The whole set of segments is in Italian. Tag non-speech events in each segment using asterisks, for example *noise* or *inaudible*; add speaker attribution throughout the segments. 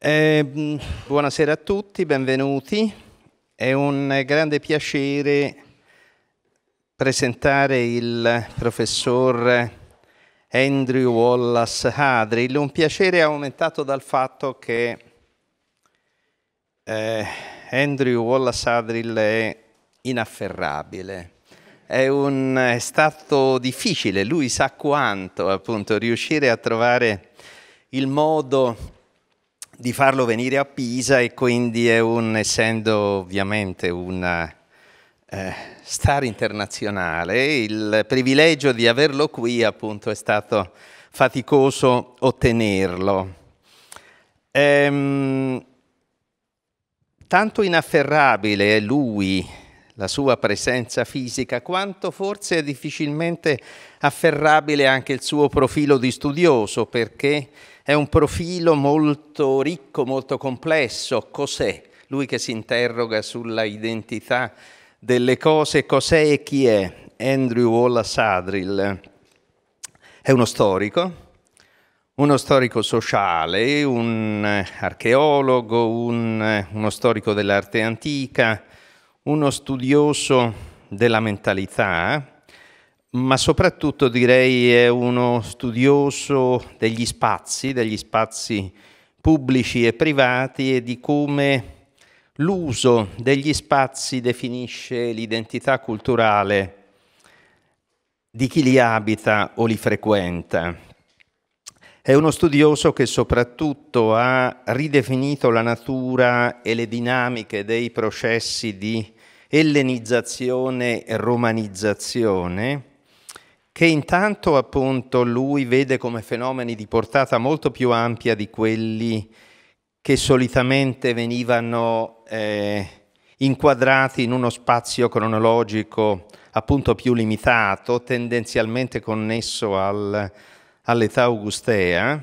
Speaker 1: Eh, buonasera a tutti, benvenuti. È un grande piacere presentare il professor Andrew Wallace Hadrill, un piacere aumentato dal fatto che eh, Andrew Wallace Hadrill è inafferrabile. È, un, è stato difficile, lui sa quanto appunto riuscire a trovare il modo di farlo venire a Pisa e quindi è un, essendo ovviamente un eh, star internazionale, il privilegio di averlo qui appunto è stato faticoso ottenerlo. Ehm, tanto inafferrabile è lui la sua presenza fisica, quanto forse è difficilmente afferrabile anche il suo profilo di studioso, perché è un profilo molto ricco, molto complesso. Cos'è? Lui che si interroga sulla identità delle cose, cos'è e chi è? Andrew Wallace Adrill è uno storico, uno storico sociale, un archeologo, un, uno storico dell'arte antica, uno studioso della mentalità, ma soprattutto direi è uno studioso degli spazi, degli spazi pubblici e privati e di come l'uso degli spazi definisce l'identità culturale di chi li abita o li frequenta. È uno studioso che soprattutto ha ridefinito la natura e le dinamiche dei processi di ellenizzazione e romanizzazione, che intanto appunto lui vede come fenomeni di portata molto più ampia di quelli che solitamente venivano eh, inquadrati in uno spazio cronologico appunto più limitato, tendenzialmente connesso al, all'età augustea,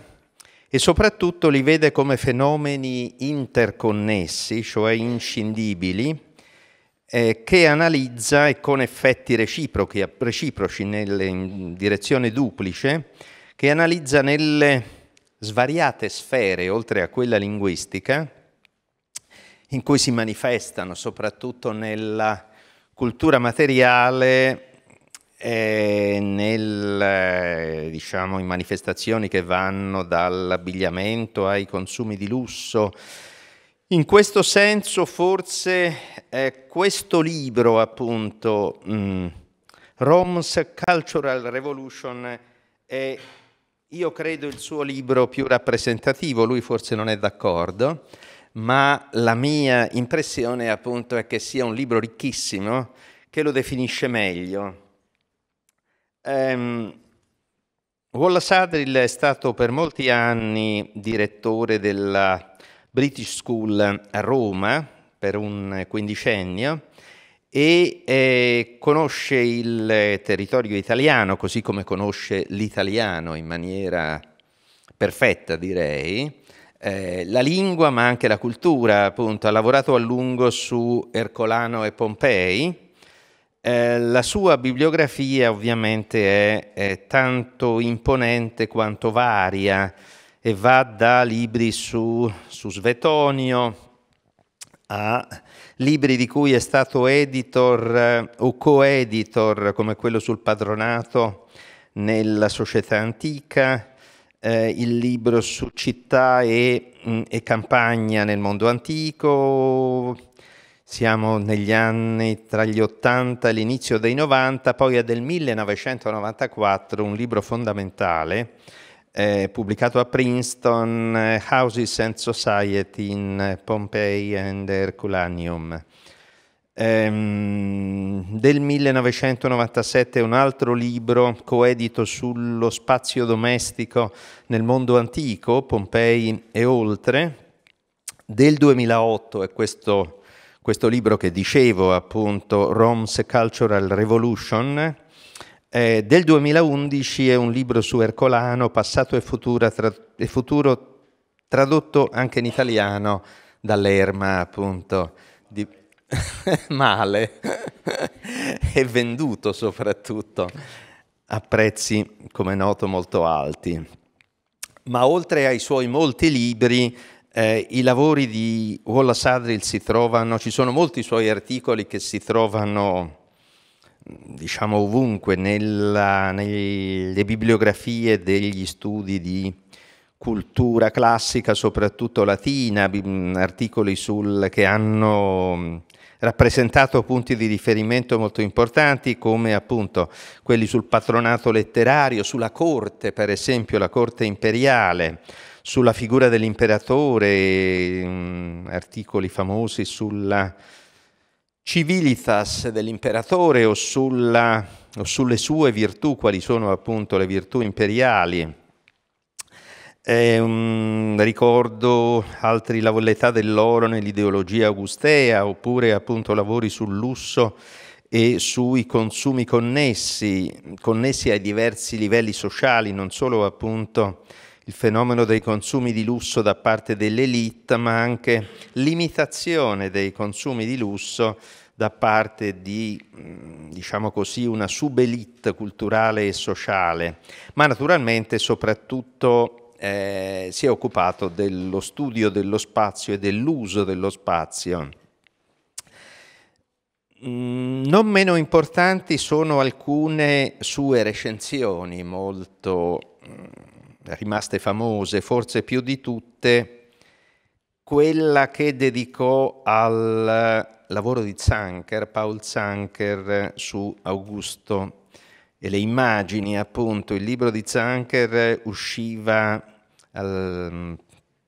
Speaker 1: e soprattutto li vede come fenomeni interconnessi, cioè inscindibili, eh, che analizza e con effetti reciprochi, reciproci nelle, in direzione duplice, che analizza nelle svariate sfere, oltre a quella linguistica, in cui si manifestano soprattutto nella cultura materiale eh, nel, diciamo, in manifestazioni che vanno dall'abbigliamento ai consumi di lusso, in questo senso forse eh, questo libro, appunto, mh, mm, Rom's Cultural Revolution, è io credo il suo libro più rappresentativo, lui forse non è d'accordo, ma la mia impressione appunto è che sia un libro ricchissimo che lo definisce meglio. Um, Wallace Adrill è stato per molti anni direttore della British School a Roma per un quindicennio e eh, conosce il territorio italiano così come conosce l'italiano in maniera perfetta direi, eh, la lingua ma anche la cultura appunto, ha lavorato a lungo su Ercolano e Pompei, eh, la sua bibliografia ovviamente è, è tanto imponente quanto varia, e va da libri su, su Svetonio a libri di cui è stato editor eh, o co-editor, come quello sul padronato nella società antica, eh, il libro su città e, mh, mm, e, campagna nel mondo antico, siamo negli anni tra gli 80 e l'inizio dei 90, poi è del 1994 un libro fondamentale eh, pubblicato a Princeton, Houses and Society in Pompeii and Herculaneum. Ehm, del 1997 un altro libro coedito sullo spazio domestico nel mondo antico, Pompei e oltre. Del 2008 è questo, questo libro che dicevo appunto, Rome's Cultural Revolution, eh, del 2011 è un libro su Ercolano, Passato e futuro, tra, e futuro tradotto anche in italiano dall'Erma, appunto, di... *laughs* male, *laughs* e venduto soprattutto a prezzi, come noto, molto alti. Ma oltre ai suoi molti libri, eh, I lavori di Wallace Adril si trovano, ci sono molti suoi articoli che si trovano diciamo ovunque nella, nelle bibliografie degli studi di cultura classica, soprattutto latina, articoli sul, che hanno rappresentato punti di riferimento molto importanti come appunto quelli sul patronato letterario, sulla corte, per esempio la corte imperiale, sulla figura dell'imperatore, articoli famosi sulla civilitas dell'imperatore o, sulla, o, sulle sue virtù, quali sono appunto le virtù imperiali. Eh, um, ricordo altri lavori, L'età dell'oro nell'ideologia augustea, oppure appunto lavori sul lusso e sui consumi connessi, connessi ai diversi livelli sociali, non solo appunto il fenomeno dei consumi di lusso da parte dell'elite, ma anche l'imitazione dei consumi di lusso da parte di, mm, diciamo così, una subelite culturale e sociale, ma naturalmente soprattutto eh, si è occupato dello studio dello spazio e dell'uso dello spazio. Mm, non meno importanti sono alcune sue recensioni molto mm, rimaste famose, forse più di tutte, quella che dedicò al lavoro di Zanker, Paul Zanker, su Augusto e le immagini, appunto. Il libro di Zanker usciva al,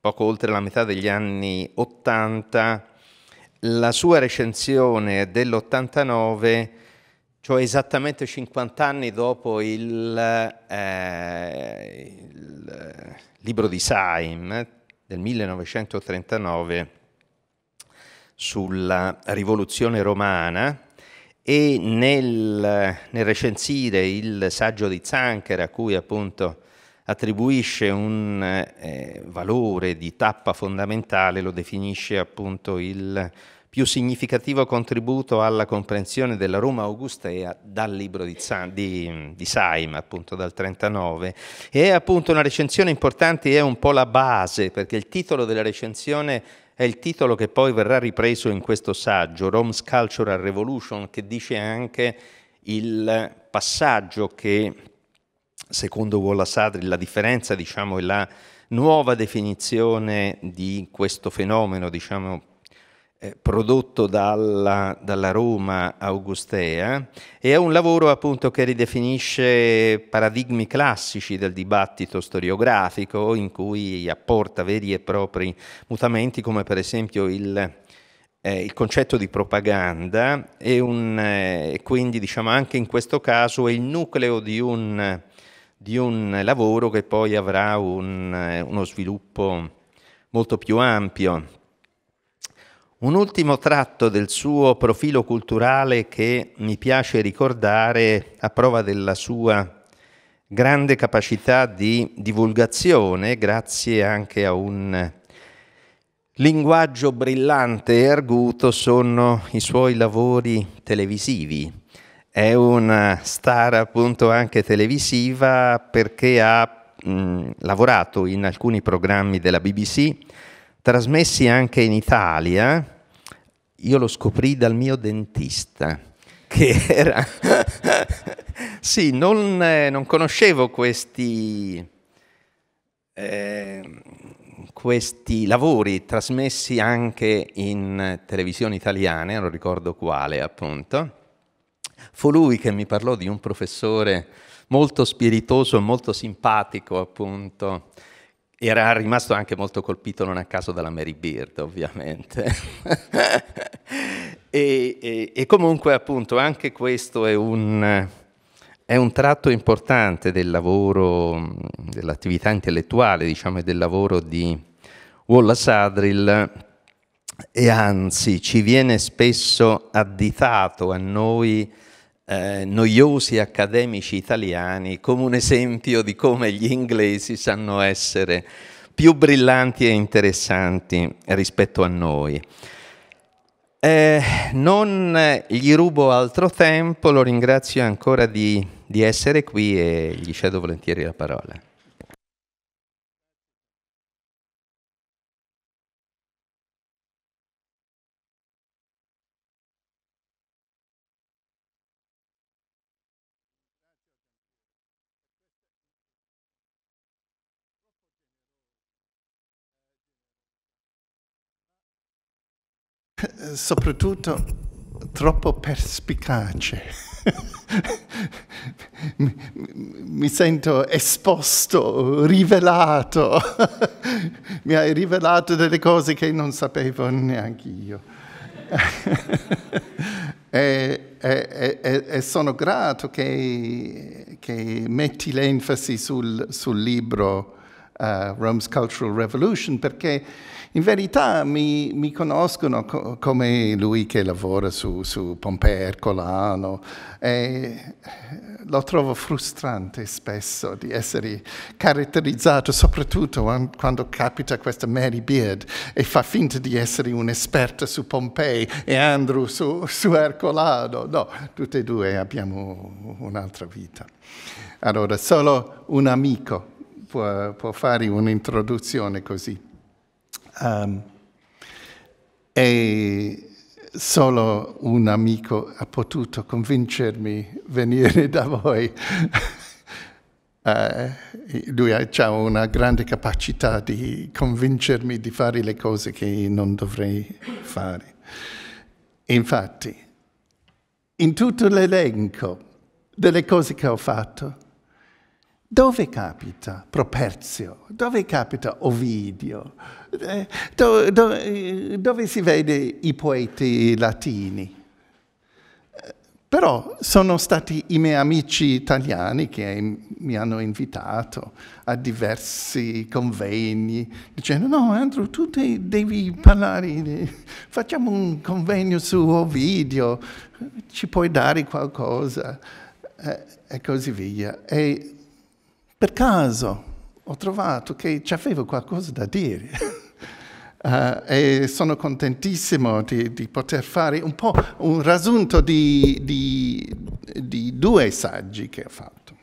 Speaker 1: poco oltre la metà degli anni 80. La sua recensione dell'89 cioè esattamente 50 anni dopo il, eh, il libro di Saim del 1939 sulla rivoluzione romana e nel, nel, recensire il saggio di Zanker a cui appunto attribuisce un eh, valore di tappa fondamentale lo definisce appunto il più significativo contributo alla comprensione della Roma augustea dal libro di, Zan, di, di Saim, appunto dal 39. E è appunto una recensione importante, è un po' la base, perché il titolo della recensione è il titolo che poi verrà ripreso in questo saggio, Rome's Cultural Revolution, che dice anche il passaggio che, secondo Wallace Adri, la differenza diciamo, è la nuova definizione di questo fenomeno diciamo, eh, prodotto dalla, dalla, Roma Augustea e è un lavoro appunto che ridefinisce paradigmi classici del dibattito storiografico in cui apporta veri e propri mutamenti come per esempio il, eh, il concetto di propaganda e un, eh, quindi diciamo anche in questo caso è il nucleo di un, di un lavoro che poi avrà un, eh, uno sviluppo molto più ampio un ultimo tratto del suo profilo culturale che mi piace ricordare a prova della sua grande capacità di divulgazione, grazie anche a un linguaggio brillante e arguto, sono i suoi lavori televisivi. È una star appunto anche televisiva perché ha mh, lavorato in alcuni programmi della BBC, trasmessi anche in Italia, io lo scoprì dal mio dentista, che era... *laughs* sì, non, eh, non, conoscevo questi, eh, questi lavori trasmessi anche in televisioni italiane, non ricordo quale appunto. Fu lui che mi parlò di un professore molto spiritoso e molto simpatico appunto era rimasto anche molto colpito non a caso dalla Mary Beard, ovviamente. *laughs* e, e, e, comunque, appunto, anche questo è un, è un tratto importante del lavoro, dell'attività intellettuale, diciamo, e del lavoro di Wallace Adrill, e anzi ci viene spesso additato a noi eh, noiosi accademici italiani come un esempio di come gli inglesi sanno essere più brillanti e interessanti rispetto a noi. Eh, non gli rubo altro tempo, lo ringrazio ancora di, di essere qui e gli cedo volentieri la parola.
Speaker 2: soprattutto troppo perspicace. *laughs* mi, mi, sento esposto, rivelato. *laughs* mi hai rivelato delle cose che non sapevo neanche io. *laughs* e, e, e, e, sono grato che, che metti l'enfasi sul, sul libro uh, Rome's Cultural Revolution perché in verità mi, mi conoscono co come lui che lavora su, su Pompei Ercolano e lo trovo frustrante spesso di essere caratterizzato, soprattutto quando capita questa Mary Beard e fa finta di essere un'esperta su Pompei e Andrew su, su Ercolano. No, tutte e due abbiamo un'altra vita. Allora, solo un amico può, può fare un'introduzione così. Um, ehm, e solo un amico ha potuto convincermi venire da voi. uh, *laughs* lui ha una grande capacità di convincermi di fare le cose che non dovrei fare. Infatti, in tutto l'elenco delle cose che ho fatto, dove capita Properzio? Dove capita Ovidio? Dove, eh, dove, eh, dove si vede i poeti latini? Eh, però sono stati i miei amici italiani che mi hanno invitato a diversi convegni, dicendo no Andrew tu devi parlare, facciamo un convegno su Ovidio, ci puoi dare qualcosa e così via. E per caso ho trovato che avevo qualcosa da dire. Uh, *laughs* e sono contentissimo di, di, poter fare un po' un rasunto di, di, di, due saggi che ho fatto.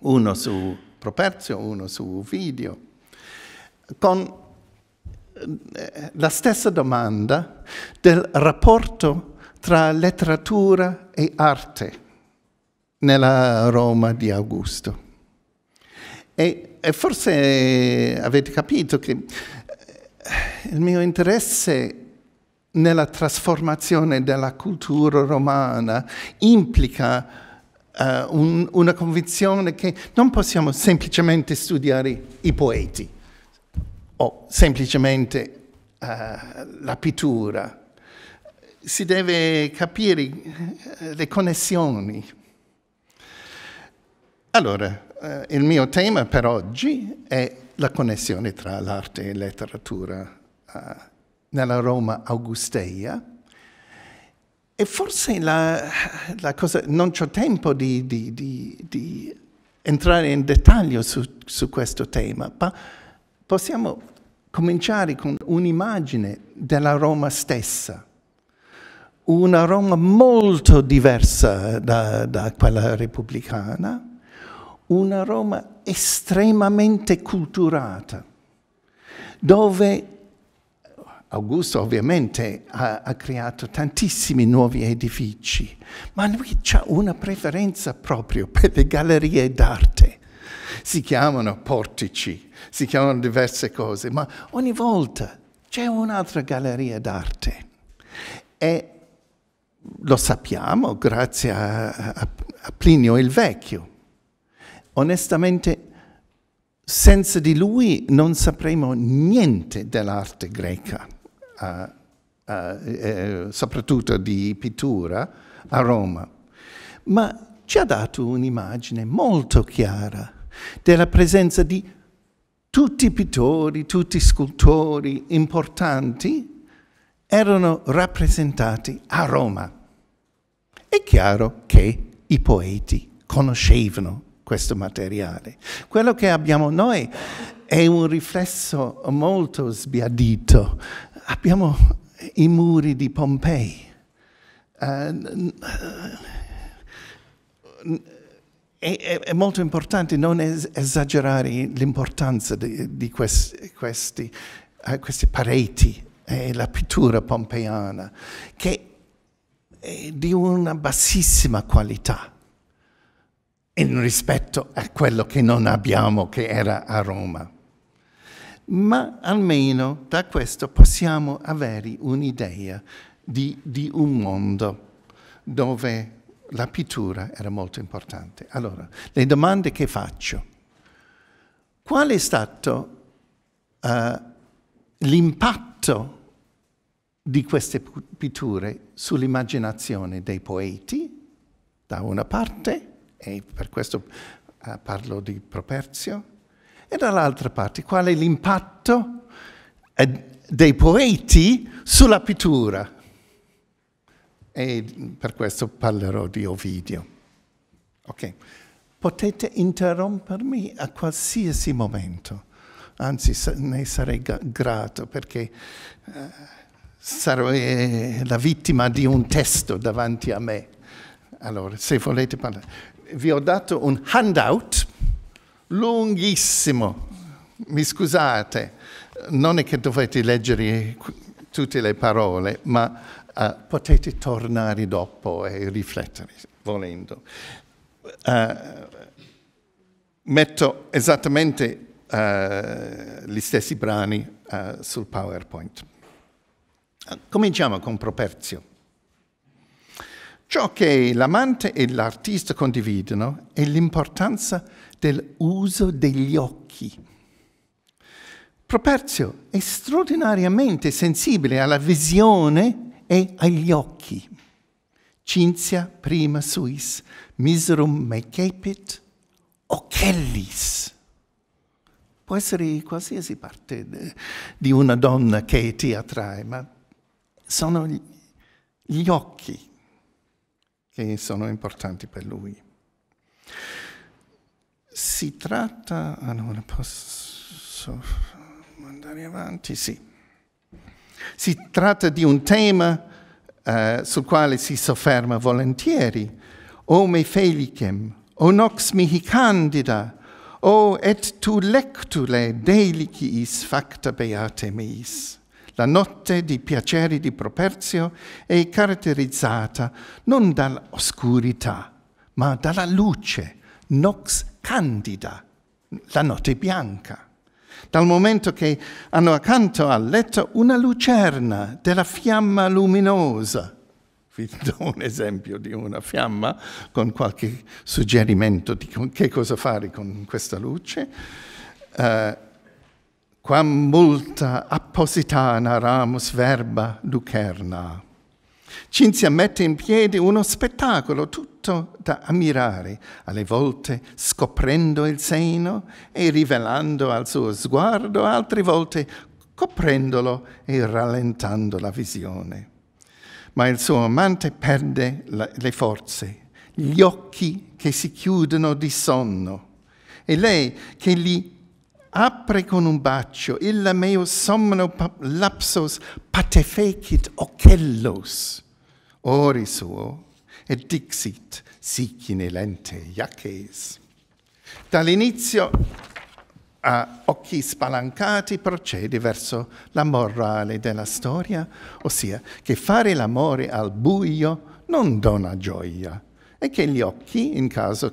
Speaker 2: Uno su Properzio, uno su video, con eh, la stessa domanda del rapporto tra letteratura e arte nella Roma di Augusto. E, e forse eh, avete capito che eh, il mio interesse nella trasformazione della cultura romana implica uh, un, una convinzione che non possiamo semplicemente studiare i poeti o semplicemente uh, la pittura. Si deve capire le connessioni allora, eh, il mio tema per oggi è la connessione tra l'arte e la letteratura eh, nella Roma augusteia. E forse la, la cosa, non ho tempo di, di, di, di, entrare in dettaglio su, su questo tema, ma possiamo cominciare con un'immagine della Roma stessa una Roma molto diversa da, da, quella repubblicana, una Roma estremamente culturata, dove Augusto ovviamente ha, ha, creato tantissimi nuovi edifici, ma lui ha una preferenza proprio per le gallerie d'arte. Si chiamano portici, si chiamano diverse cose, ma ogni volta c'è un'altra galleria d'arte. E lo sappiamo grazie a, a, a Plinio il Vecchio, onestamente senza di lui non sapremo niente dell'arte greca, uh, uh, eh, soprattutto di pittura, a Roma. Ma ci ha dato un'immagine molto chiara della presenza di tutti i pittori, tutti i scultori importanti erano rappresentati a Roma. È chiaro che i poeti conoscevano questo materiale. Quello che abbiamo noi è un riflesso molto sbiadito. Abbiamo i muri di Pompei. Eh, è, molto importante non esagerare l'importanza di, questi, eh, questi, pareti e la pittura pompeiana, che è di una bassissima qualità in rispetto a quello che non abbiamo, che era a Roma. Ma almeno da questo possiamo avere un'idea di, di un mondo dove la pittura era molto importante. Allora, le domande che faccio. Qual è stato uh, l'impatto di queste pitture sull'immaginazione dei poeti, da una parte, e per questo eh, parlo di Properzio, e dall'altra parte qual è l'impatto eh, dei poeti sulla pittura. E per questo parlerò di Ovidio. Okay. Potete interrompermi a qualsiasi momento, anzi ne sarei grato perché... Eh, sarò eh, la vittima di un testo davanti a me. Allora, se volete parlare vi ho dato un handout lunghissimo. Mi scusate, non è che dovete leggere tutte le parole, ma uh, potete tornare dopo e riflettere, volendo. Uh, metto esattamente uh, gli stessi brani sul PowerPoint. Cominciamo con Properzio. Ciò che l'amante e l'artista condividono è l'importanza dell'uso degli occhi. Properzio è straordinariamente sensibile alla visione e agli occhi. Cinzia prima suis miserum mecepit ocellis. Può essere qualsiasi parte di una donna che ti attrae, ma sono gli occhi che sono importanti per lui. Si tratta, allora ah posso andare avanti? Sì. Si tratta di un tema eh, sul quale si sofferma volentieri. O me felicem, o nox mihi candida, o et tu lectule deliciis facta beate meis. La notte di piaceri di Properzio è caratterizzata non dall'oscurità, ma dalla luce, nox candida, la notte bianca. Dal momento che hanno accanto al letto una lucerna della fiamma luminosa, vi do un esempio di una fiamma con qualche suggerimento di che cosa fare con questa luce. Uh, quam multa appositana ramus verba lucerna. Cinzia mette in piedi uno spettacolo tutto da ammirare, alle volte scoprendo il seno e rivelando al suo sguardo, altre volte coprendolo e rallentando la visione. Ma il suo amante perde le forze, gli occhi che si chiudono di sonno e lei che gli apre con un bacio il meo somno lapsos patefecit ocellos, ori suo, e dixit sic in elente iaces. Dall'inizio a occhi spalancati procede verso la morale della storia, ossia che fare l'amore al buio non dona gioia e che gli occhi, in caso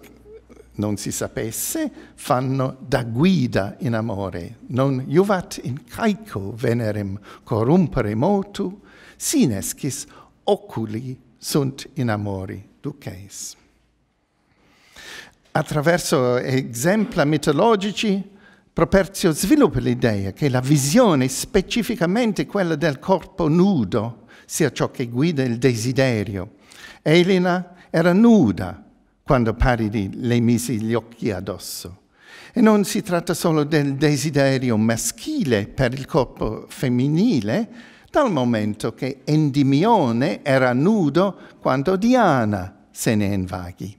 Speaker 2: non si sapesse, fanno da guida in amore, non juvat in caico venerem corrumpere motu, sinescis oculi sunt in amori duces. Attraverso esempi mitologici, Properzio sviluppa l'idea che la visione, specificamente quella del corpo nudo, sia ciò che guida il desiderio. Elena era nuda, quando paridi le misi gli occhi addosso. E non si tratta solo del desiderio maschile per il corpo femminile, dal momento che Endimione era nudo quando Diana se ne invaghi.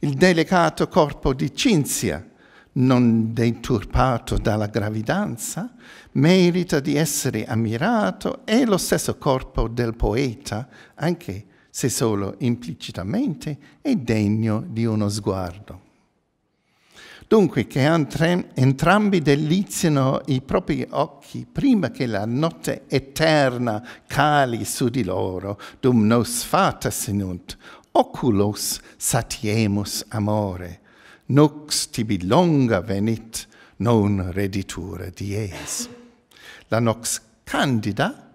Speaker 2: Il delicato corpo di Cinzia, non deturpato dalla gravidanza, merita di essere ammirato e lo stesso corpo del poeta, anche se solo implicitamente, è degno di uno sguardo. Dunque che entrambi deliziano i propri occhi prima che la notte eterna cali su di loro, dum nos fata sinunt, oculos satiemus amore, nux tibi longa venit, non reditura dies. La nox candida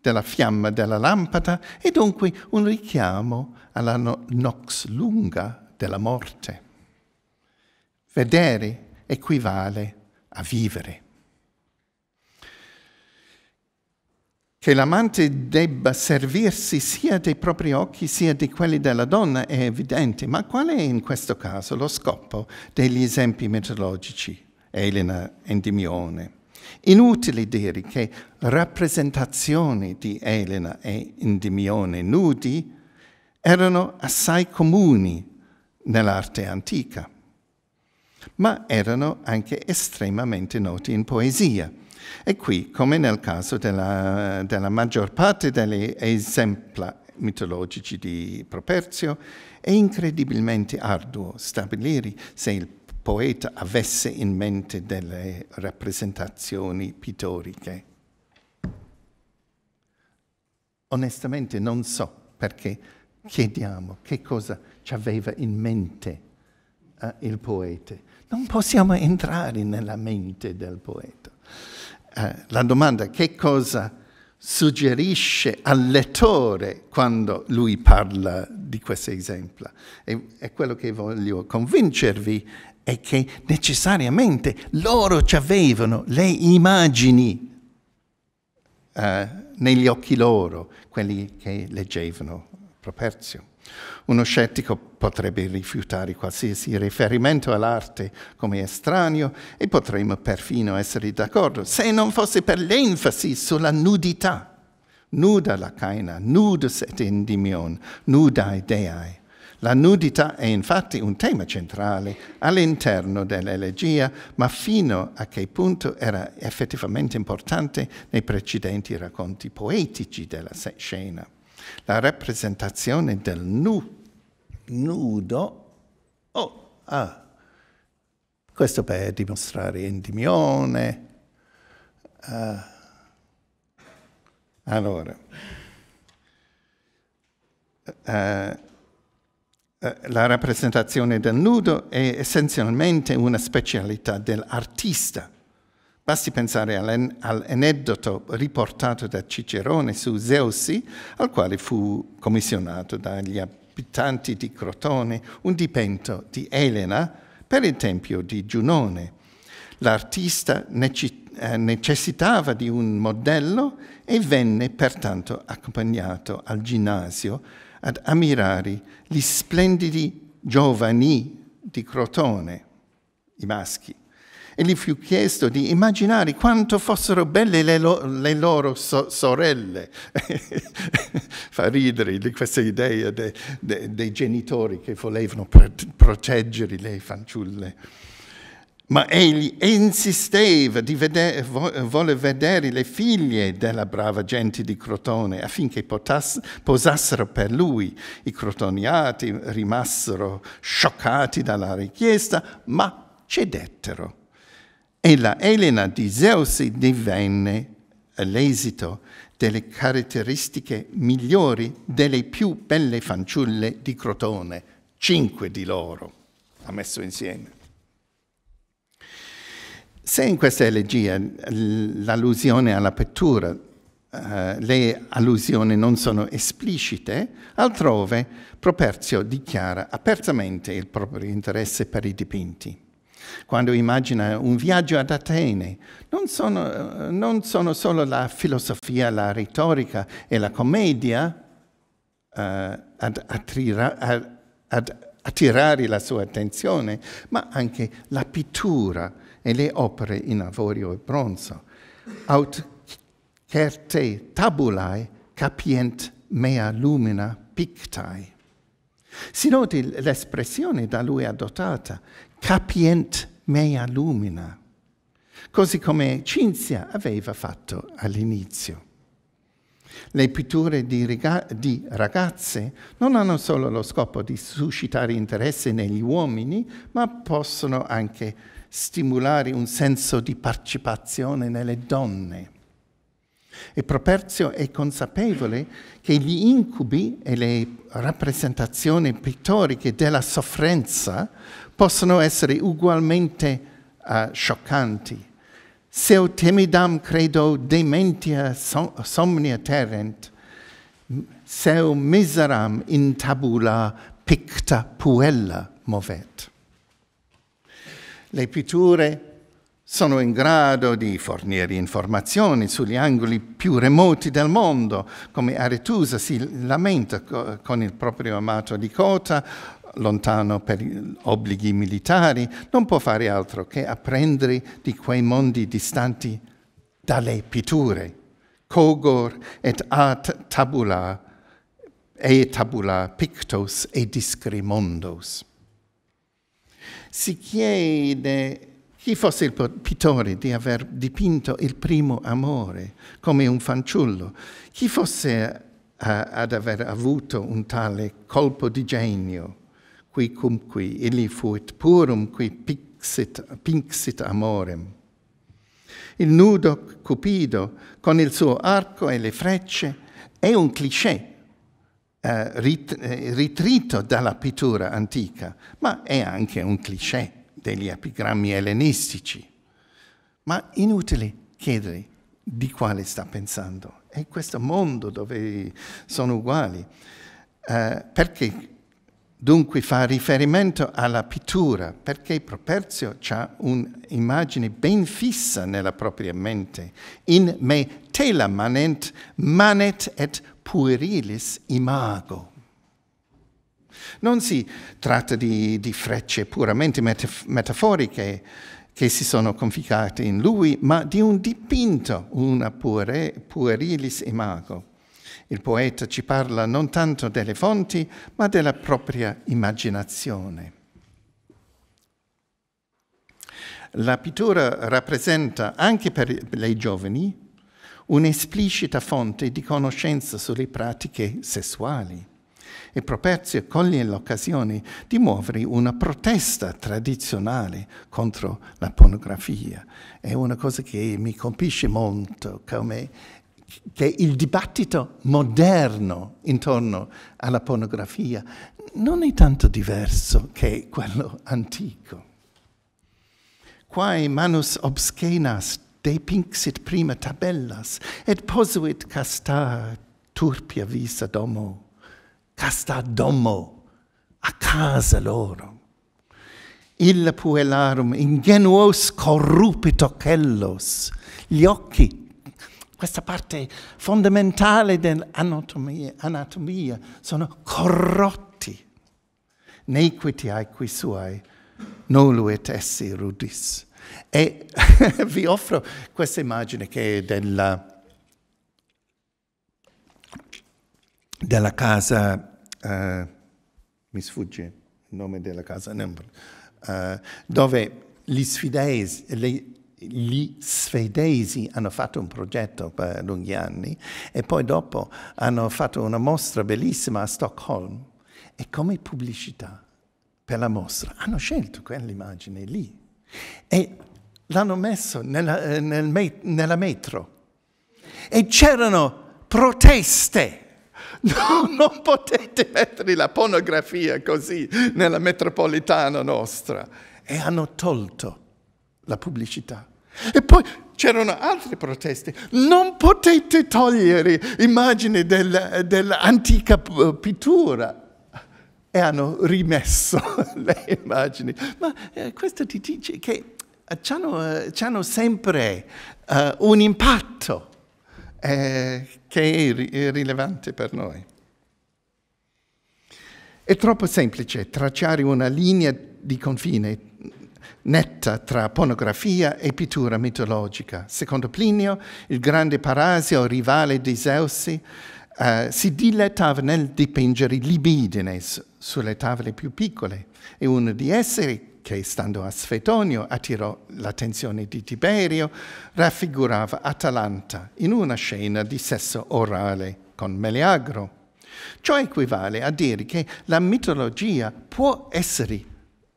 Speaker 2: della fiamma della lampada e dunque un richiamo alla no- nox lunga della morte. Vedere equivale a vivere. Che l'amante debba servirsi sia dei propri occhi sia di quelli della donna è evidente, ma qual è in questo caso lo scopo degli esempi meteorologici? Elena Endimione. Inutile dire che rappresentazioni di Elena e Endimione nudi erano assai comuni nell'arte antica, ma erano anche estremamente noti in poesia. E qui, come nel caso della, della maggior parte degli esemplari mitologici di Properzio, è incredibilmente arduo stabilire se il poeta avesse in mente delle rappresentazioni pittoriche. Onestamente non so perché chiediamo che cosa ci aveva in mente eh, il poeta. Non possiamo entrare nella mente del poeta. Eh, la domanda è che cosa suggerisce al lettore quando lui parla di questo esempio. E, e quello che voglio convincervi è che necessariamente loro avevano le immagini eh, negli occhi loro, quelli che leggevano Properzio. Uno scettico potrebbe rifiutare qualsiasi riferimento all'arte come estraneo e potremmo perfino essere d'accordo se non fosse per l'enfasi sulla nudità. Nuda la caina, nudus et endimion, nuda ideae. La nudità è infatti un tema centrale all'interno dell'elegia, ma fino a che punto era effettivamente importante nei precedenti racconti poetici della scena. La rappresentazione del nu nudo, oh, ah, questo per dimostrare endimione. Ah. Allora, eh, eh, la rappresentazione del nudo è essenzialmente una specialità dell'artista. Basti pensare all'aneddoto riportato da Cicerone su Zeusi, al quale fu commissionato dagli abitanti di Crotone un dipinto di Elena per il tempio di Giunone. L'artista eh, necessitava di un modello e venne pertanto accompagnato al ginnasio ad ammirare gli splendidi giovani di Crotone, i maschi, e gli fu chiesto di immaginare quanto fossero belle le, lo le loro so sorelle. *laughs* Fa ridere di questa idea dei de de genitori che volevano proteggere le fanciulle ma egli insisteva di vedere, vuole vedere le figlie della brava gente di Crotone affinché posassero per lui. I crotoniati rimasero scioccati dalla richiesta, ma cedettero. E la Elena di Zeus divenne l'esito delle caratteristiche migliori delle più belle fanciulle di Crotone, cinque di loro, ha messo insieme. Se in questa elegia l'allusione alla pittura, eh, le allusioni non sono esplicite, altrove Properzio dichiara apertamente il proprio interesse per i dipinti quando immagina un viaggio ad Atene. Non sono, eh, non sono, solo la filosofia, la retorica e la commedia uh, ad, attira, ad, ad, attirare la sua attenzione, ma anche la pittura, e le opere in avorio e bronzo, aut certe tabulae capient mea lumina pictai. Si noti l'espressione da lui adottata, capient mea lumina, così come Cinzia aveva fatto all'inizio. Le pitture di, di, ragazze non hanno solo lo scopo di suscitare interesse negli uomini, ma possono anche stimolare un senso di partecipazione nelle donne. E Properzio è consapevole che gli incubi e le rappresentazioni pittoriche della sofferenza possono essere ugualmente uh, scioccanti. Seu temidam credo dementia som somnia terrent, seu miseram in tabula picta puella movet. Le pitture sono in grado di fornire informazioni sugli angoli più remoti del mondo, come Aretusa si lamenta con il proprio amato di Cota, lontano per obblighi militari, non può fare altro che apprendere di quei mondi distanti dalle pitture. Cogor et at tabula, e tabula pictos e discrimondos si chiede chi fosse il pittore di aver dipinto il primo amore come un fanciullo, chi fosse a, ad aver avuto un tale colpo di genio, qui cum qui, illi fuit purum qui pixit, pixit amorem. Il nudo Cupido, con il suo arco e le frecce, è un cliché eh, rit- eh, ritrito dalla pittura antica, ma è anche un cliché degli epigrammi ellenistici. Ma inutile chiedere di quale sta pensando. È questo mondo dove sono uguali. Eh, perché Dunque fa riferimento alla pittura, perché Properzio ha un'immagine ben fissa nella propria mente. In me tela manent, manet et puerilis imago. Non si tratta di, di frecce puramente metaf metaforiche che si sono conficcate in lui, ma di un dipinto, una puerilis imago, il poeta ci parla non tanto delle fonti, ma della propria immaginazione. La pittura rappresenta anche per i giovani un'esplicita fonte di conoscenza sulle pratiche sessuali e Properzio coglie l'occasione di muovere una protesta tradizionale contro la pornografia. È una cosa che mi colpisce molto, come che il dibattito moderno intorno alla pornografia non è tanto diverso che quello antico. Quae manus obscenas depinxit prima tabellas, et posuit casta turpia visa domo, casta domo a casa loro. Illa puellarum ingenuos corrupit occellos, gli occhi questa parte fondamentale dell'anatomia, sono corrotti. Nei quiti ai qui suoi, noluet essi rudis. E *laughs* vi offro questa immagine che è della, della casa, uh, mi sfugge il nome della casa, uh, dove gli sfidei, gli svedesi hanno fatto un progetto per lunghi anni e poi dopo hanno fatto una mostra bellissima a Stockholm e come pubblicità per la mostra hanno scelto quell'immagine lì e l'hanno messo nella, eh, nel met nella metro e c'erano proteste. *laughs* No, non potete mettere la pornografia così nella metropolitana nostra. E hanno tolto la pubblicità. E poi c'erano altre proteste. Non potete togliere immagini del, dell'antica pittura. E hanno rimesso *laughs* le immagini. Ma eh, questo ti dice che eh, hanno, eh, sempre uh, un impatto eh, che è rilevante per noi. È troppo semplice tracciare una linea di confine netta tra pornografia e pittura mitologica. Secondo Plinio, il grande Parasio, rivale di Zeus eh, si dilettava nel dipingere libidine sulle tavole più piccole e uno di essi, che stando a Sfetonio attirò l'attenzione di Tiberio, raffigurava Atalanta in una scena di sesso orale con Meleagro. Ciò equivale a dire che la mitologia può essere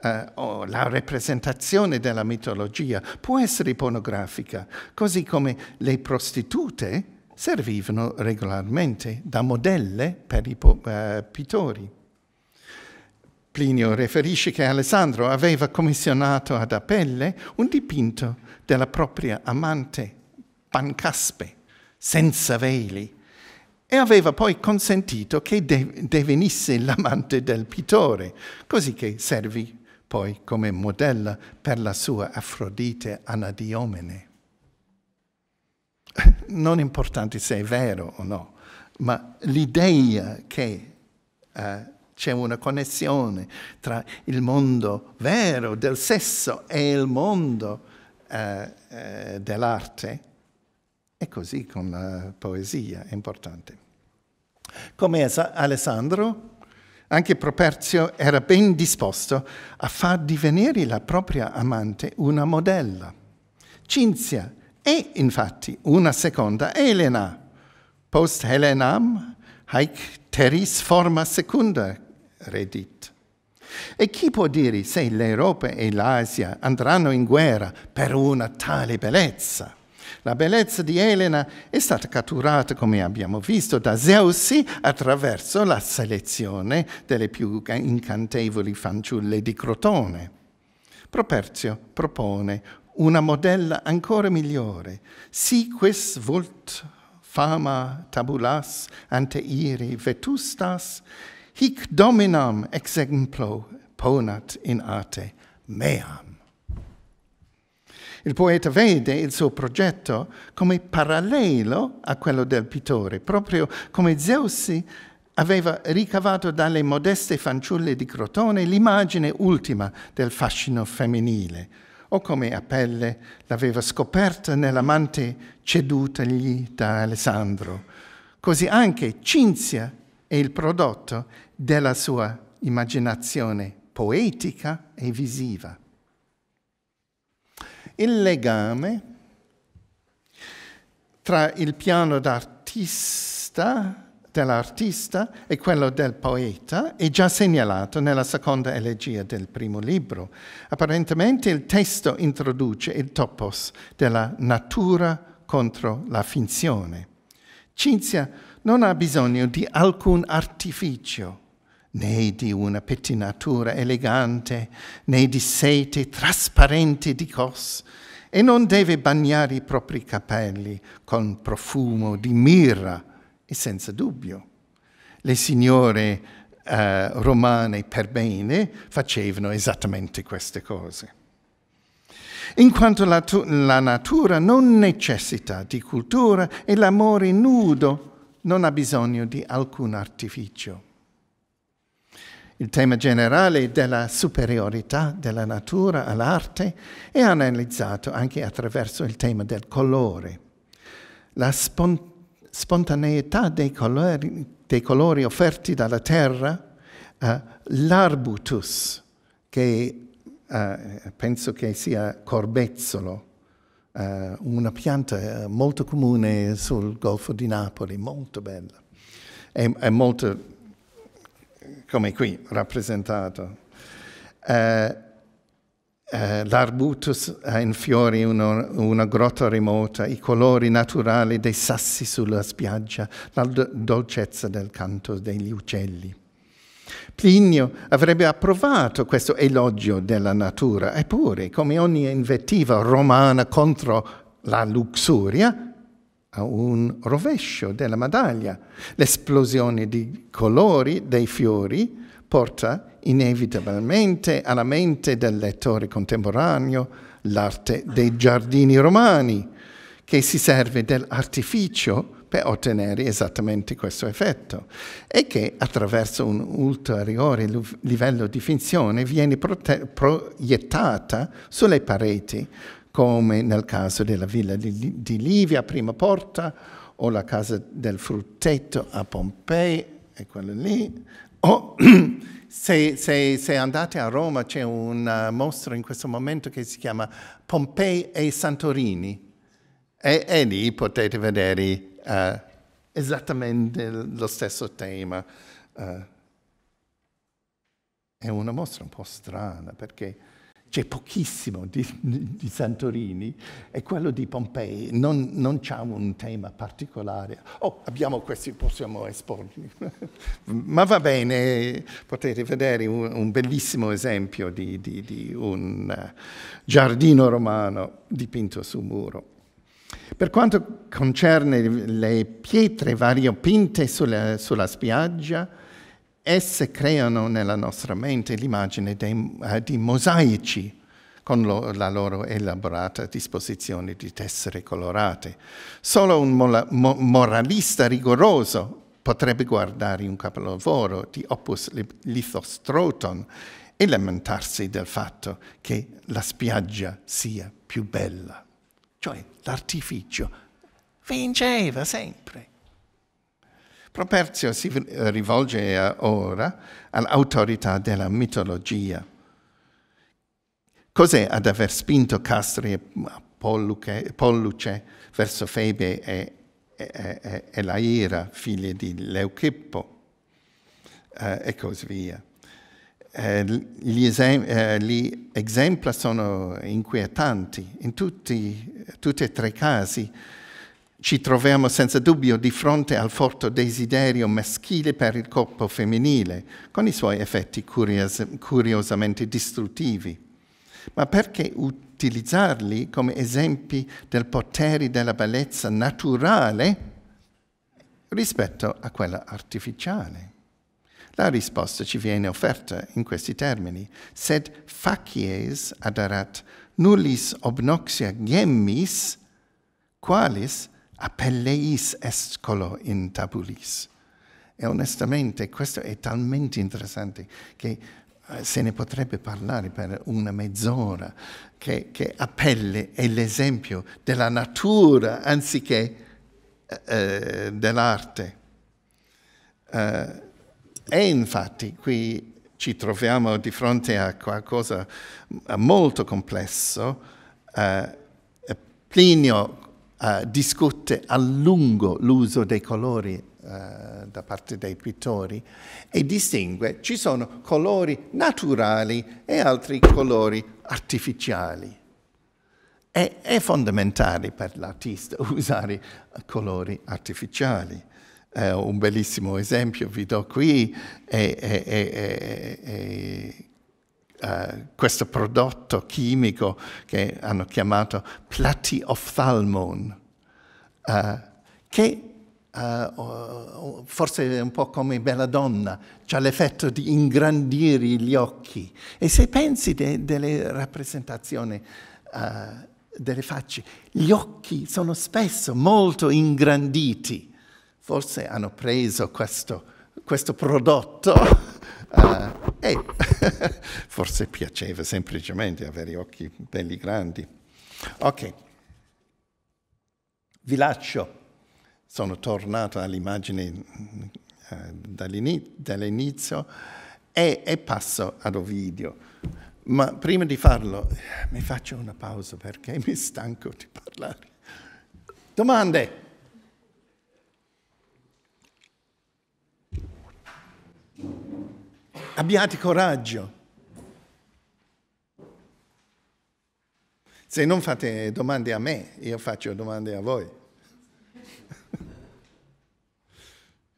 Speaker 2: eh, o oh, la rappresentazione della mitologia può essere pornografica, così come le prostitute servivano regolarmente da modelle per i eh, pittori. Plinio riferisce che Alessandro aveva commissionato ad Apelle un dipinto della propria amante Pancaspe, senza veli, e aveva poi consentito che de- divenisse l'amante del pittore, così che servì poi come modella per la sua Afrodite Anadiomene. *laughs* Non importante se è vero o no, ma l'idea che eh, c'è una connessione tra il mondo vero del sesso e il mondo eh, eh, dell'arte è così con la poesia, è importante. Come Alessandro, anche Properzio era ben disposto a far divenire la propria amante una modella. Cinzia è infatti una seconda Elena. Post Helenam haec teris forma secunda redit. E chi può dire se l'Europa e l'Asia andranno in guerra per una tale bellezza? La bellezza di Elena è stata catturata, come abbiamo visto, da Zeus attraverso la selezione delle più incantevoli fanciulle di Crotone. Properzio propone una modella ancora migliore. Si quis vult fama tabulas ante iri vetustas, hic dominam exemplo ponat in arte meam. Il poeta vede il suo progetto come parallelo a quello del pittore, proprio come Zeus aveva ricavato dalle modeste fanciulle di Crotone l'immagine ultima del fascino femminile, o come Apelle l'aveva scoperta nell'amante cedutagli da Alessandro. Così anche Cinzia è il prodotto della sua immaginazione poetica e visiva il legame tra il piano d'artista, dell'artista e quello del poeta è già segnalato nella seconda elegia del primo libro. Apparentemente il testo introduce il topos della natura contro la finzione. Cinzia non ha bisogno di alcun artificio né di una pettinatura elegante, né di sete trasparenti di cos, e non deve bagnare i propri capelli con profumo di mirra, e senza dubbio. Le signore eh, romane per bene facevano esattamente queste cose. In quanto la, la natura non necessita di cultura e l'amore nudo non ha bisogno di alcun artificio il tema generale della superiorità della natura all'arte è analizzato anche attraverso il tema del colore. La spontaneità spontaneità dei colori, dei colori, offerti dalla terra, eh, l'arbutus, che eh, penso che sia corbezzolo, eh, una pianta eh, molto comune sul Golfo di Napoli, molto bella. È, è molto come qui rappresentato. Eh, eh, l'arbutus ha in fiori uno, una grotta remota, i colori naturali dei sassi sulla spiaggia, la do- dolcezza del canto degli uccelli. Plinio avrebbe approvato questo elogio della natura, eppure, come ogni invettiva romana contro la luxuria, a un rovescio della medaglia. L'esplosione di colori dei fiori porta inevitabilmente alla mente del lettore contemporaneo l'arte dei giardini romani, che si serve dell'artificio per ottenere esattamente questo effetto e che attraverso un ulteriore livello di finzione viene proiettata sulle pareti come nel caso della villa di, di Livia a prima porta o la casa del frutteto a Pompei, è quello lì. O *clears throat* se, se, se andate a Roma c'è una eh, mostra in questo momento che si chiama Pompei e Santorini e, e lì potete vedere uh, esattamente lo stesso tema. Uh, è una mostra un po' strana perché c'è pochissimo di, di, Santorini, e quello di Pompei non, non c'è un tema particolare. Oh, abbiamo questi, possiamo esporli. *laughs* Ma va bene, potete vedere un, un bellissimo esempio di, di, di un giardino romano dipinto su muro. Per quanto concerne le pietre variopinte sulla, sulla spiaggia, esse creano nella nostra mente l'immagine uh, di mosaici con lo, la loro elaborata disposizione di tessere colorate. Solo un mola, mo, moralista rigoroso potrebbe guardare un capolavoro di Opus Lithostroton e lamentarsi del fatto che la spiaggia sia più bella. Cioè l'artificio vinceva sempre. Properzio si eh, rivolge ora all'autorità della mitologia. Cos'è ad aver spinto Castri e mm, Polluce, Polluce verso Febe e, e, e, e Laira, figlie di Leuchippo, eh, e così via? Eh, gli, esem eh, gli esempi sono inquietanti in tutti, tutti e tre i casi. Ci troviamo senza dubbio di fronte al forte desiderio maschile per il corpo femminile, con i suoi effetti curios curiosamente distruttivi. Ma perché utilizzarli come esempi del potere della bellezza naturale rispetto a quella artificiale? La risposta ci viene offerta in questi termini. Sed facies adarat nullis obnoxia gemmis, qualis Apelleis escolo in tabulis. E onestamente questo è talmente interessante che eh, se ne potrebbe parlare per una mezz'ora, che, che appelle è l'esempio della natura anziché eh, eh dell'arte. Eh, e infatti qui ci troviamo di fronte a qualcosa mm, molto complesso. Eh, Plinio eh, discute a lungo l'uso dei colori eh, da parte dei pittori e distingue ci sono colori naturali e altri colori artificiali. E, è fondamentale per l'artista *laughs* usare colori artificiali. Eh, un bellissimo esempio vi do qui è, è, è, è eh, questo prodotto chimico che hanno chiamato plati ophthalmon, eh, che Uh, forse è un po' come Bella Donna, c'ha l'effetto di ingrandire gli occhi. E se pensi de, delle rappresentazioni uh, delle facce, gli occhi sono spesso molto ingranditi. Forse hanno preso questo, questo prodotto *laughs* Uh, e *laughs* forse piaceva semplicemente avere occhi belli grandi. Ok, vi lascio. Sono tornato all'immagine uh, dall'inizio e, e passo ad Ovidio. Ma prima di farlo eh, mi faccio una pausa perché *laughs* mi stanco di parlare. Domande? abbiate coraggio. Se non fate domande a me, io faccio domande a voi. *laughs*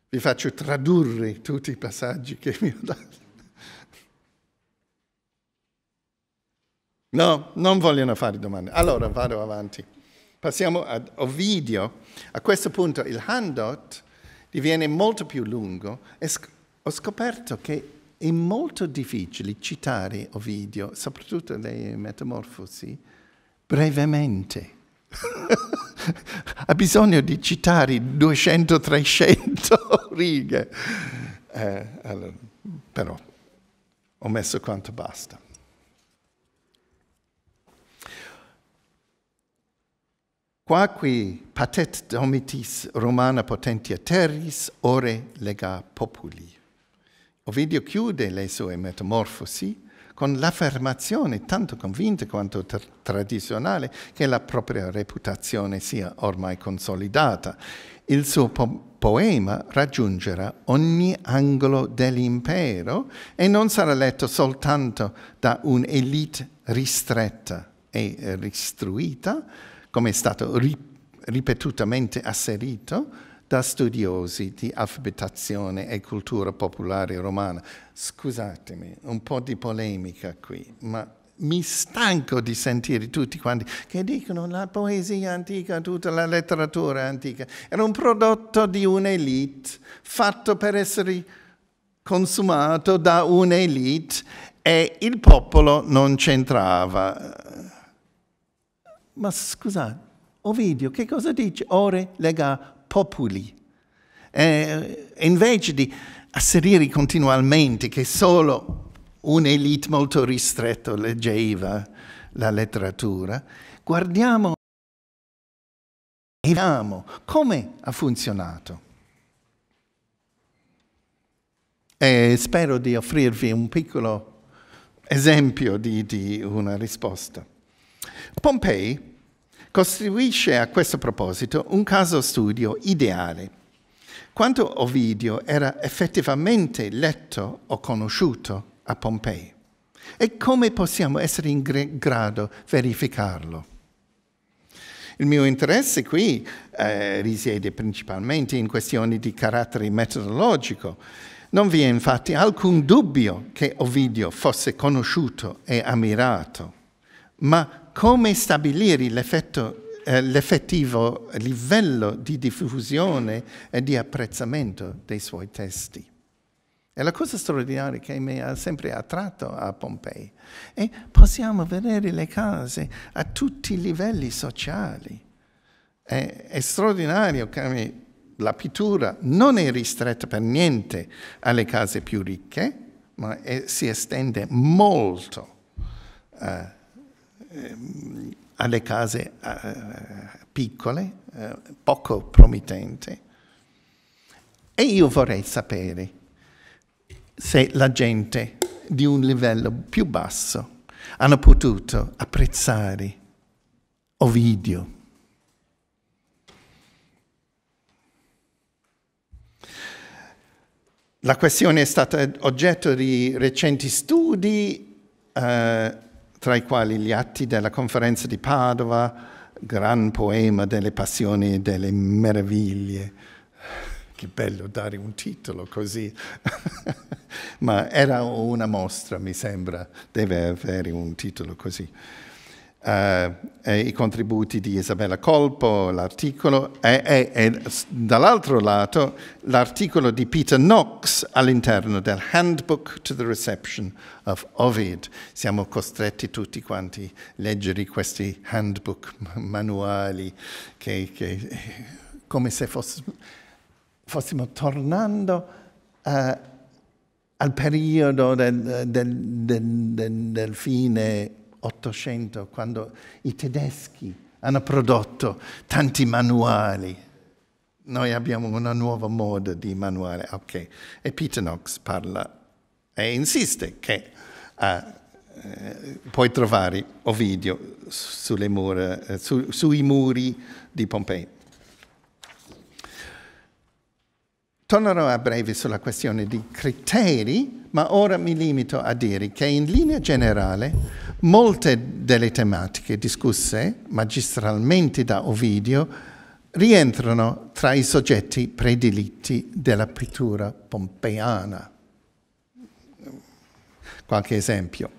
Speaker 2: Vi faccio tradurre tutti i passaggi che mi ho dato. No, non vogliono fare domande. Allora vado avanti. Passiamo ad Ovidio. A questo punto il handot diviene molto più lungo e ho scoperto che è molto difficile citare Ovidio, soprattutto le metamorfosi, brevemente. *laughs* ha bisogno di citare 200-300 *laughs* righe. Eh, allora, però ho messo quanto basta. Qua qui patet domitis romana potentia terris ore lega populi. Ovidio chiude le sue metamorfosi con l'affermazione tanto convinta quanto tra tradizionale che la propria reputazione sia ormai consolidata. Il suo po poema raggiungerà ogni angolo dell'impero e non sarà letto soltanto da un'elite ristretta e ristruita, come è stato ri ripetutamente asserito, da studiosi di alfabetazione e cultura popolare romana. Scusatemi, un po' di polemica qui, ma mi stanco di sentire tutti quanti che dicono la poesia antica, tutta la letteratura antica, era un prodotto di un'elite, fatto per essere consumato da un'elite e il popolo non c'entrava. Ma scusate, Ovidio che cosa dice? Ore lega popoli. Eh, e invece di asserire continuamente che solo un'elite molto ristretta leggeva la letteratura, guardiamo e vediamo come ha funzionato. E spero di offrirvi un piccolo esempio di, di una risposta. Pompei costituisce a questo proposito un caso studio ideale. Quanto Ovidio era effettivamente letto o conosciuto a Pompei? E come possiamo essere in grado di verificarlo? Il mio interesse qui eh, risiede principalmente in questioni di carattere metodologico. Non vi è infatti alcun dubbio che Ovidio fosse conosciuto e ammirato, ma come stabilire eh, l'effettivo eh, livello di diffusione e di apprezzamento dei suoi testi. È la cosa straordinaria che mi ha sempre attratto a Pompei. E possiamo vedere le case a tutti i livelli sociali. È, è straordinario che la pittura non è ristretta per niente alle case più ricche, ma è, si estende molto. Uh, Ehm, alle case eh, piccole, eh, poco promittenti. E io vorrei sapere se la gente di un livello più basso hanno potuto apprezzare Ovidio. La questione è stata oggetto di recenti studi eh, tra i quali gli atti della conferenza di Padova, gran poema delle passioni e delle meraviglie. Che bello dare un titolo così, *laughs* ma era una mostra, mi sembra, deve avere un titolo così. Eh, eh, i contributi di Isabella Colpo, l'articolo, e, e, e dall'altro lato l'articolo di Peter Knox all'interno del Handbook to the Reception of Ovid. Siamo costretti tutti quanti a leggere questi handbook manuali che, che come se foss fossimo tornando eh, al periodo del, del, del, del fine 800, quando i tedeschi hanno prodotto tanti manuali. Noi abbiamo una nuova moda di manuale. Ok, e Peter Knox parla e insiste che ah, eh, puoi trovare Ovidio sulle mura, eh, su, sui muri di Pompei. Tornerò a breve sulla questione di criteri, ma ora mi limito a dire che in linea generale molte delle tematiche discusse magistralmente da Ovidio rientrano tra i soggetti predilitti della pittura pompeiana. Qualche esempio.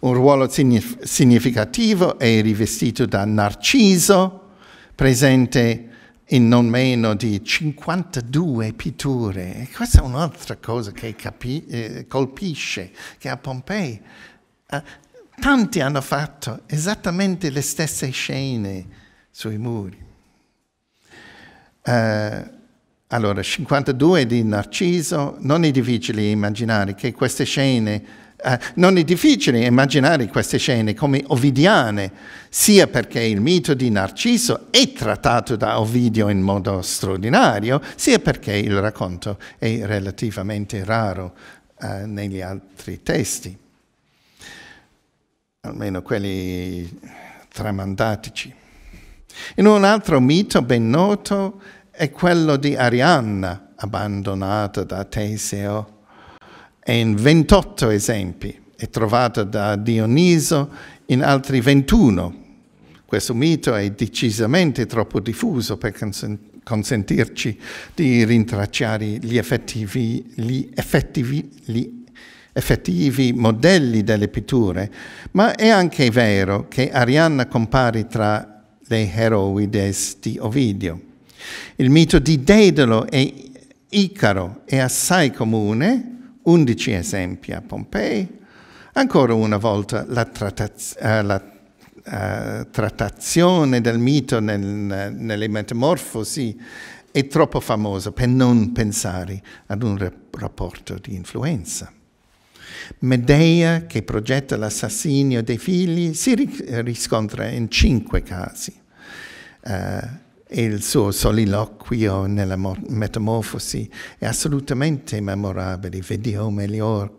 Speaker 2: Un ruolo signif significativo è rivestito da Narciso, presente in non meno di 52 pitture. E questa è un'altra cosa che eh, colpisce, che a Pompei eh, tanti hanno fatto esattamente le stesse scene sui muri. Eh, allora, 52 di Narciso, non è difficile immaginare che queste scene eh, non è difficile immaginare queste scene come ovidiane, sia perché il mito di Narciso è trattato da Ovidio in modo straordinario, sia perché il racconto è relativamente raro eh, negli altri testi, almeno quelli tramandatici. In un altro mito ben noto è quello di Arianna, abbandonata da Teseo è in 28 esempi, è trovato da Dioniso in altri 21. Questo mito è decisamente troppo diffuso per consentirci di rintracciare gli effettivi, gli effettivi, gli effettivi modelli delle pitture, ma è anche vero che Arianna compare tra le heroides di Ovidio. Il mito di Dedalo e Icaro è assai comune Undici esempi a Pompei, ancora una volta la, trattaz eh, la uh, trattazione del mito nel, nelle metamorfosi è troppo famosa per non pensare ad un rapporto di influenza. Medea, che progetta l'assassinio dei figli, si riscontra in cinque casi. Uh, e il suo soliloquio nella metamorfosi è assolutamente memorabile. Video melior,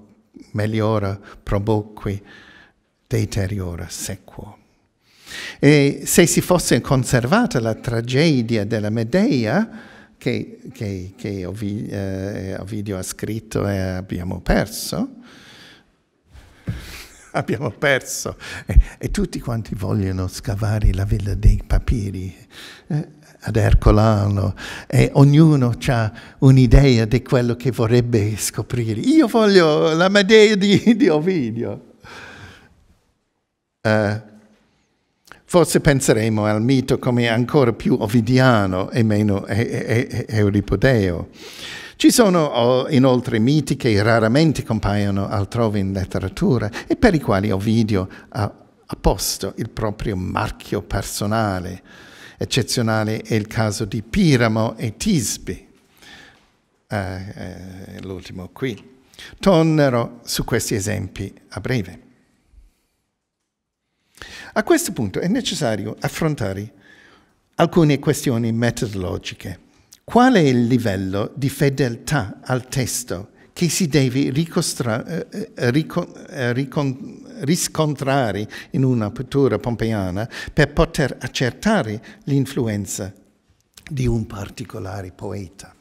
Speaker 2: meliora proboque, deteriora sequo. E se si fosse conservata la tragedia della Medea, che, che, che Ovidio, eh, Ovidio ha scritto e abbiamo perso, *laughs* abbiamo perso. E, e, tutti quanti vogliono scavare la villa dei papiri. Eh, ad Ercolano e ognuno ha un'idea di quello che vorrebbe scoprire. Io voglio la Medea di, di Ovidio. Uh, forse penseremo al mito come ancora più ovidiano e meno e, e, euripodeo. Ci sono oh, inoltre miti che raramente compaiono altrove in letteratura e per i quali Ovidio ha apposto il proprio marchio personale eccezionale è il caso di Piramo e Tisbe, eh, eh, l'ultimo qui. Tornerò su questi esempi a breve. A questo punto è necessario affrontare alcune questioni metodologiche. Qual è il livello di fedeltà al testo che si deve ricostra- eh, eh, eh, ricon- riscontrare in una pittura pompeiana per poter accertare l'influenza di un particolare poeta.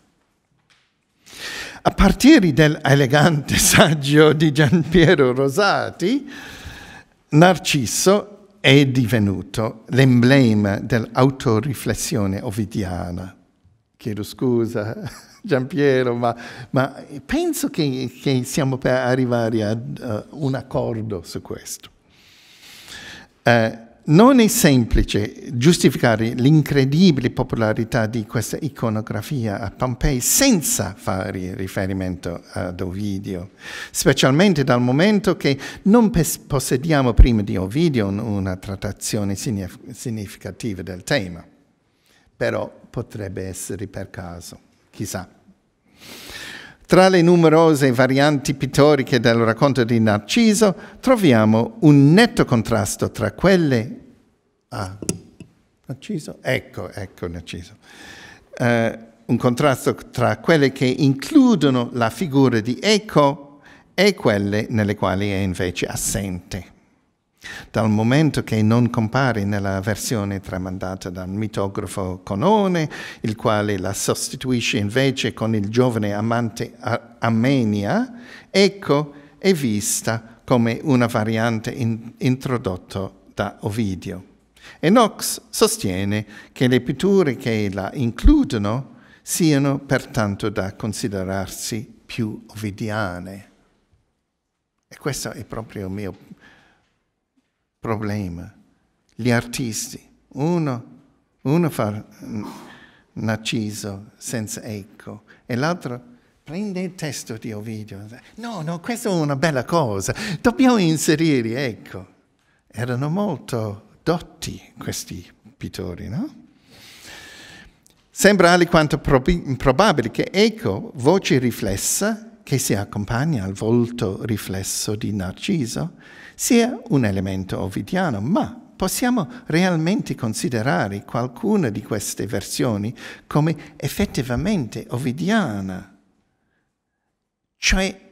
Speaker 2: A partire dall'elegante *laughs* saggio di Gian Piero Rosati, Narciso è divenuto l'emblema dell'autoriflessione ovidiana. Chiedo scusa. Giampiero, ma, ma penso che, che, siamo per arrivare a uh, eh, un accordo su questo. Uh, non è semplice giustificare l'incredibile popolarità di questa iconografia a Pompei senza fare riferimento ad Ovidio, specialmente dal momento che non possediamo prima di Ovidio una trattazione significativa del tema, però potrebbe essere per caso chissà. Tra le numerose varianti pittoriche del racconto di Narciso troviamo un netto contrasto tra quelle... Ah, Narciso? Ecco, ecco Narciso. Uh, un contrasto tra quelle che includono la figura di Eco e quelle nelle quali è invece assente. Dal momento che non compare nella versione tramandata dal mitografo Conone, il quale la sostituisce invece con il giovane amante Armenia, ecco è vista come una variante in introdotta da Ovidio. E Knox sostiene che le pitture che la includono siano pertanto da considerarsi più ovidiane. E questo è proprio il mio problema. Gli artisti, uno, uno fa Narciso senza eco e l'altro prende il testo di Ovidio. No, no, questa è una bella cosa, dobbiamo inserire, ecco. Erano molto dotti questi pittori, no? Sembra alquanto improbabile che eco, voce riflessa, che si accompagna al volto riflesso di Narciso, sia un elemento ovidiano, ma possiamo realmente considerare qualcuna di queste versioni come effettivamente ovidiana. Cioè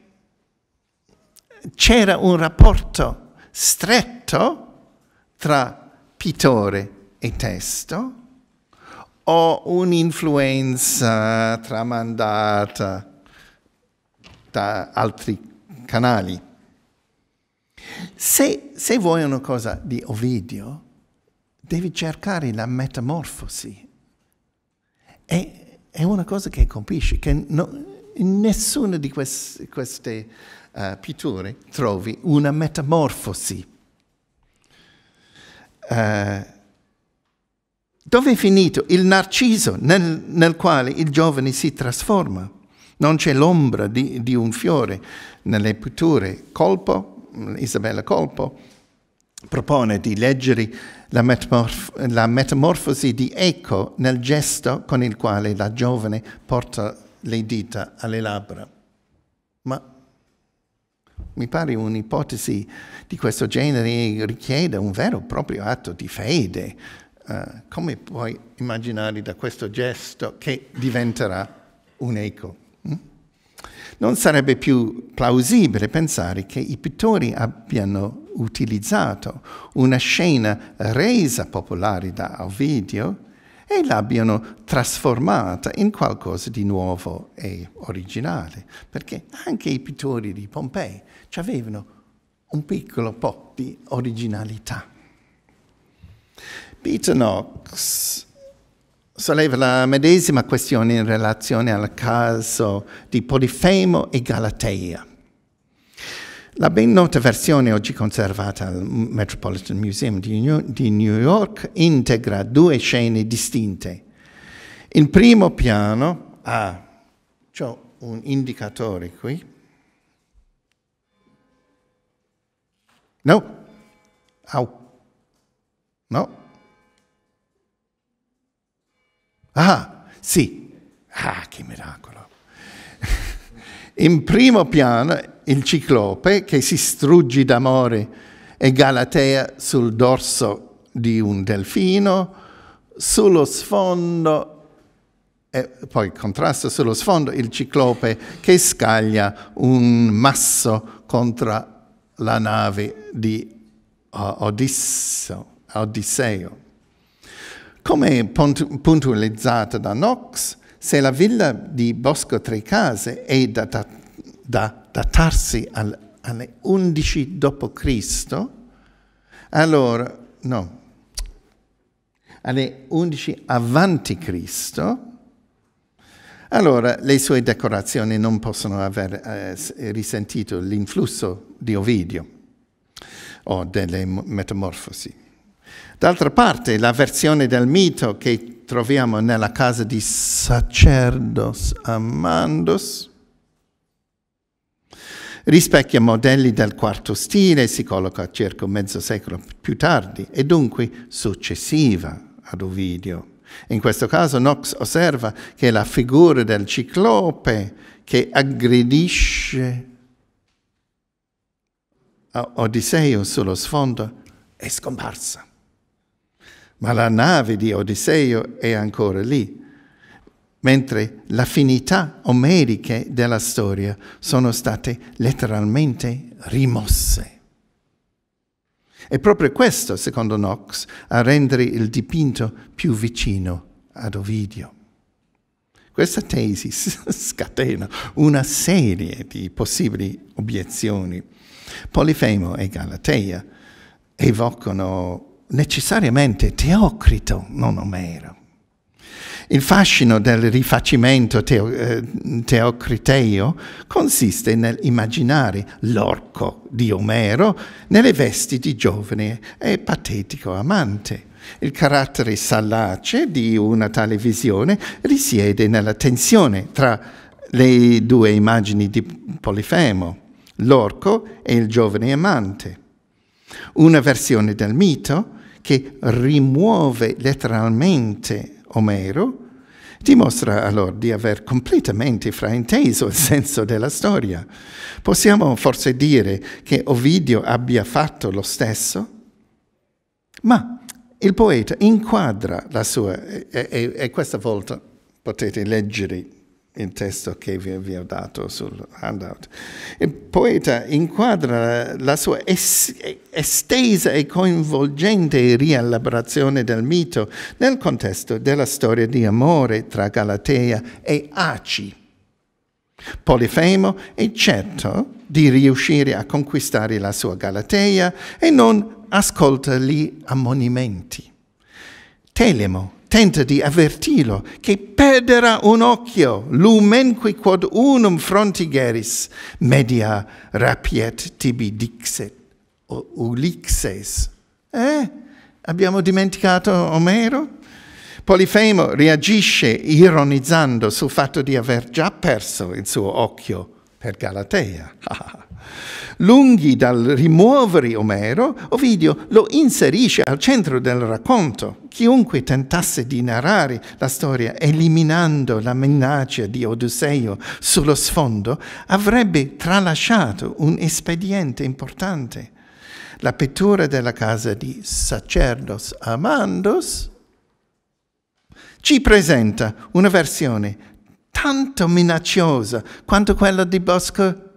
Speaker 2: c'era un rapporto stretto tra pittore e testo o un'influenza tramandata da altri canali. Se, se vuoi una cosa di Ovidio, devi cercare la metamorfosi. E, è una cosa che colpisce, che no, nessuna di quest, queste uh, pitture trovi una metamorfosi. Uh, dove è finito il narciso nel, nel, quale il giovane si trasforma? Non c'è l'ombra di, di un fiore nelle pitture, colpo Mm, Isabella Colpo, propone di leggere la, metamorf la metamorfosi di Eco nel gesto con il quale la giovane porta le dita alle labbra. Ma mi pare un'ipotesi di questo genere richiede un vero e proprio atto di fede. Uh, come puoi immaginare da questo gesto che diventerà un eco? Non sarebbe più plausibile pensare che i pittori abbiano utilizzato una scena resa popolare da Ovidio e l'abbiano trasformata in qualcosa di nuovo e originale, perché anche i pittori di Pompei avevano un piccolo po' di originalità. Peter Knox solleva la medesima questione in relazione al caso di Polifemo e Galatea. La ben nota versione oggi conservata al Metropolitan Museum di New York integra due scene distinte. In primo piano ha, ah, un indicatore qui, no, au, no, Ah, sì. Ah, che miracolo. *laughs* In primo piano il ciclope che si strugge d'amore e Galatea sul dorso di un delfino, sullo sfondo e poi contrasto sullo sfondo il ciclope che scaglia un masso contro la nave di uh, Odisseo. Come puntualizzato da Knox, se la villa di Bosco Tre Case è da, da, da datarsi al, alle 11 d.C., allora, no, alle 11 avanti Cristo, allora le sue decorazioni non possono aver eh, risentito l'influsso di Ovidio o delle metamorfosi. D'altra parte, la versione del mito che troviamo nella casa di Sacerdos Amandus rispecchia modelli del quarto stile, e si colloca circa mezzo secolo più tardi e dunque successiva ad Ovidio. In questo caso Knox osserva che la figura del ciclope che aggredisce Odisseo sullo sfondo è scomparsa ma la nave di Odisseo è ancora lì, mentre le affinità omeriche della storia sono state letteralmente rimosse. È proprio questo, secondo Knox, a rendere il dipinto più vicino ad Ovidio. Questa tesi *laughs* scatena una serie di possibili obiezioni. Polifemo e Galatea evocano necessariamente Teocrito non Omero. Il fascino del rifacimento teo, eh, teocriteo consiste nell'immaginare l'orco di Omero nelle vesti di giovane e patetico amante. Il carattere salace di una tale visione risiede nella tensione tra le due immagini di Polifemo, l'orco e il giovane amante. Una versione del mito che rimuove letteralmente Omero, dimostra allora di aver completamente frainteso il *laughs* senso della storia. Possiamo forse dire che Ovidio abbia fatto lo stesso? Ma il poeta inquadra la sua, e, e, e questa volta potete leggere il testo che vi, vi, ho dato sul handout. Il poeta inquadra la sua es, estesa e coinvolgente rielaborazione del mito nel contesto della storia di amore tra Galatea e Aci. Polifemo è certo di riuscire a conquistare la sua Galatea e non ascolta gli ammonimenti. Telemo tenta di avvertirlo che perderà un occhio, qui quod unum frontigeris, media rapiet tibi dixet, o Ulixes. Eh? Abbiamo dimenticato Omero? Polifemo reagisce ironizzando sul fatto di aver già perso il suo occhio per Galatea. *laughs* Lunghi dal rimuovere Omero, Ovidio lo inserisce al centro del racconto Chiunque tentasse di narrare la storia eliminando la minaccia di Odisseo sullo sfondo avrebbe tralasciato un espediente importante. La pittura della casa di Sacerdos Amandos ci presenta una versione tanto minacciosa quanto quella di Bosco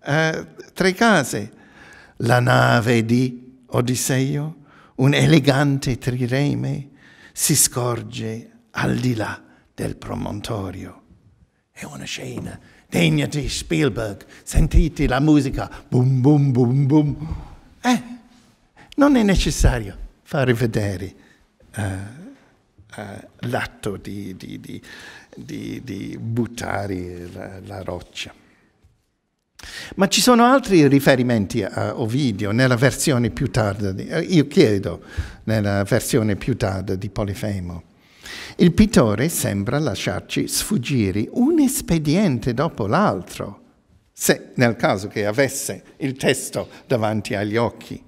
Speaker 2: eh, Tre Case, la nave di Odisseo un elegante trireme si scorge al di là del promontorio. È una scena degna di Spielberg. Sentite la musica, boom, boom, boom, boom. Eh, non è necessario far vedere uh, eh, uh, eh, l'atto di, di, di, di, buttare la, la roccia. Ma ci sono altri riferimenti a eh, Ovidio nella versione più tarda, di, eh, io chiedo, nella versione più tarda di Polifemo. Il pittore sembra lasciarci sfuggire un espediente dopo l'altro, se nel caso che avesse il testo davanti agli occhi.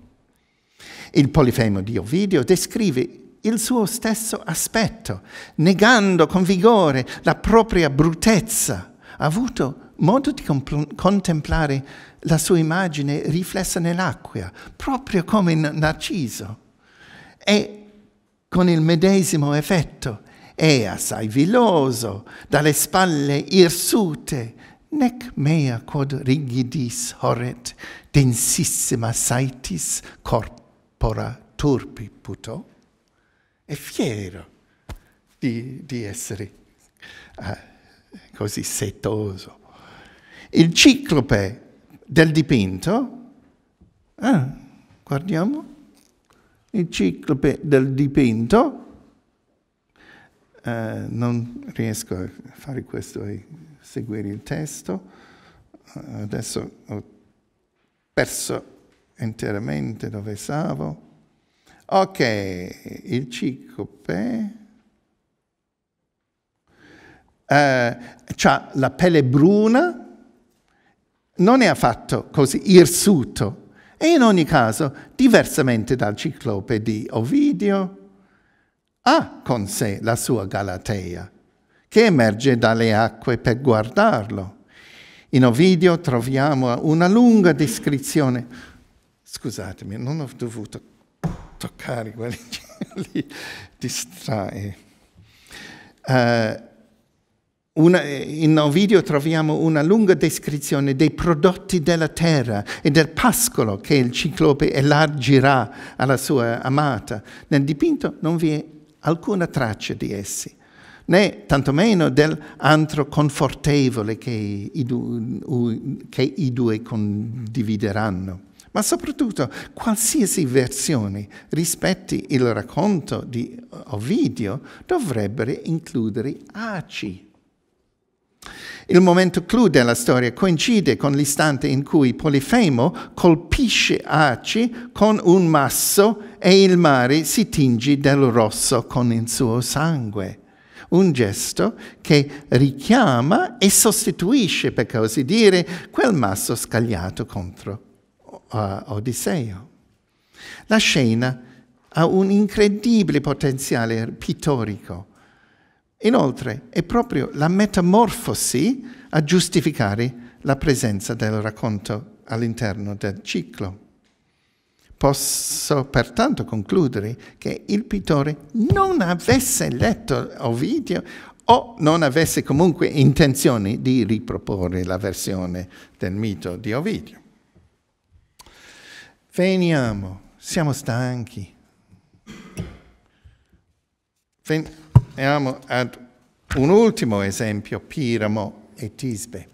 Speaker 2: Il Polifemo di Ovidio descrive il suo stesso aspetto, negando con vigore la propria brutezza bruttezza, avuto modo di contemplare la sua immagine riflessa nell'acqua, proprio come in Narciso. E con il medesimo effetto è assai viloso, dalle spalle irsute, nec mea quod rigidis horret densissima saitis corpora turpi puto, è fiero di, di essere uh, così setoso. Il ciclope del dipinto, ah, guardiamo, il ciclope del dipinto, eh, non riesco a fare questo e seguire il testo, eh, adesso ho perso interamente dove stavo. Ok, il ciclope eh, ha la pelle bruna, non è affatto così irsuto e in ogni caso, diversamente dal ciclope di Ovidio, ha con sé la sua Galatea, che emerge dalle acque per guardarlo. In Ovidio troviamo una lunga descrizione. Scusatemi, non ho dovuto toccare quelli che li distrae. Uh, una, eh, in Ovidio troviamo una lunga descrizione dei prodotti della terra e del pascolo che il ciclope elargirà alla sua amata. Nel dipinto non vi è alcuna traccia di essi, né tantomeno dell'antro confortevole che i, che i due condivideranno. Ma soprattutto qualsiasi versione rispetti il racconto di Ovidio dovrebbe includere aci il momento clou della storia coincide con l'istante in cui Polifemo colpisce Aci con un masso e il mare si tinge del rosso con il suo sangue. Un gesto che richiama e sostituisce, per così dire, quel masso scagliato contro uh, Odisseo. La scena ha un incredibile potenziale pittorico Inoltre è proprio la metamorfosi a giustificare la presenza del racconto all'interno del ciclo. Posso pertanto concludere che il pittore non avesse letto Ovidio o non avesse comunque intenzione di riproporre la versione del mito di Ovidio. Veniamo, siamo stanchi. Veniamo. Andiamo ad un ultimo esempio, Piramo e Tisbe.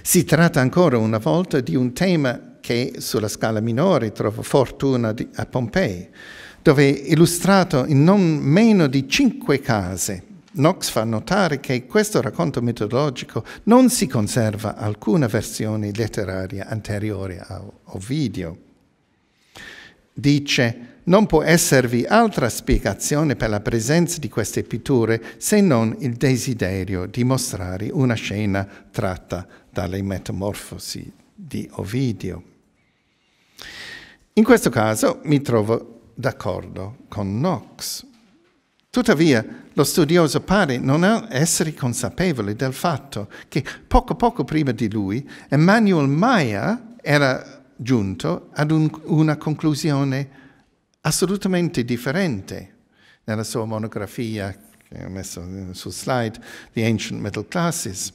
Speaker 2: Si tratta ancora una volta di un tema che sulla scala minore trova fortuna a Pompei, dove è illustrato in non meno di cinque case. Knox fa notare che questo racconto metodologico non si conserva alcuna versione letteraria anteriore a Ovidio. Dice non può esservi altra spiegazione per la presenza di queste pitture se non il desiderio di mostrare una scena tratta dalle metamorfosi di Ovidio. In questo caso mi trovo d'accordo con Knox. Tuttavia, lo studioso pare non essere consapevole del fatto che poco poco prima di lui Emmanuel Maia era giunto ad un, una conclusione assolutamente differente nella sua monografia che ho messo sul slide, The Ancient Middle Classes.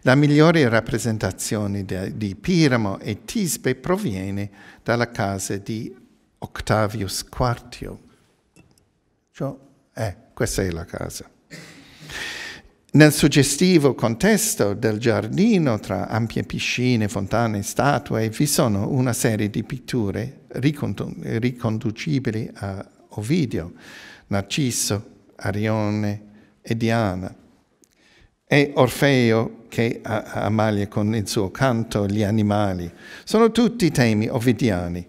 Speaker 2: La migliore rappresentazione di Piramo e Tisbe proviene dalla casa di Octavius Quartio. Cioè, eh, questa è la casa. Nel suggestivo contesto del giardino, tra ampie piscine, fontane, e statue, vi sono una serie di pitture riconducibili a Ovidio, Narciso, Arione e Diana. E Orfeo che Amalia con il suo canto gli animali. Sono tutti temi ovidiani.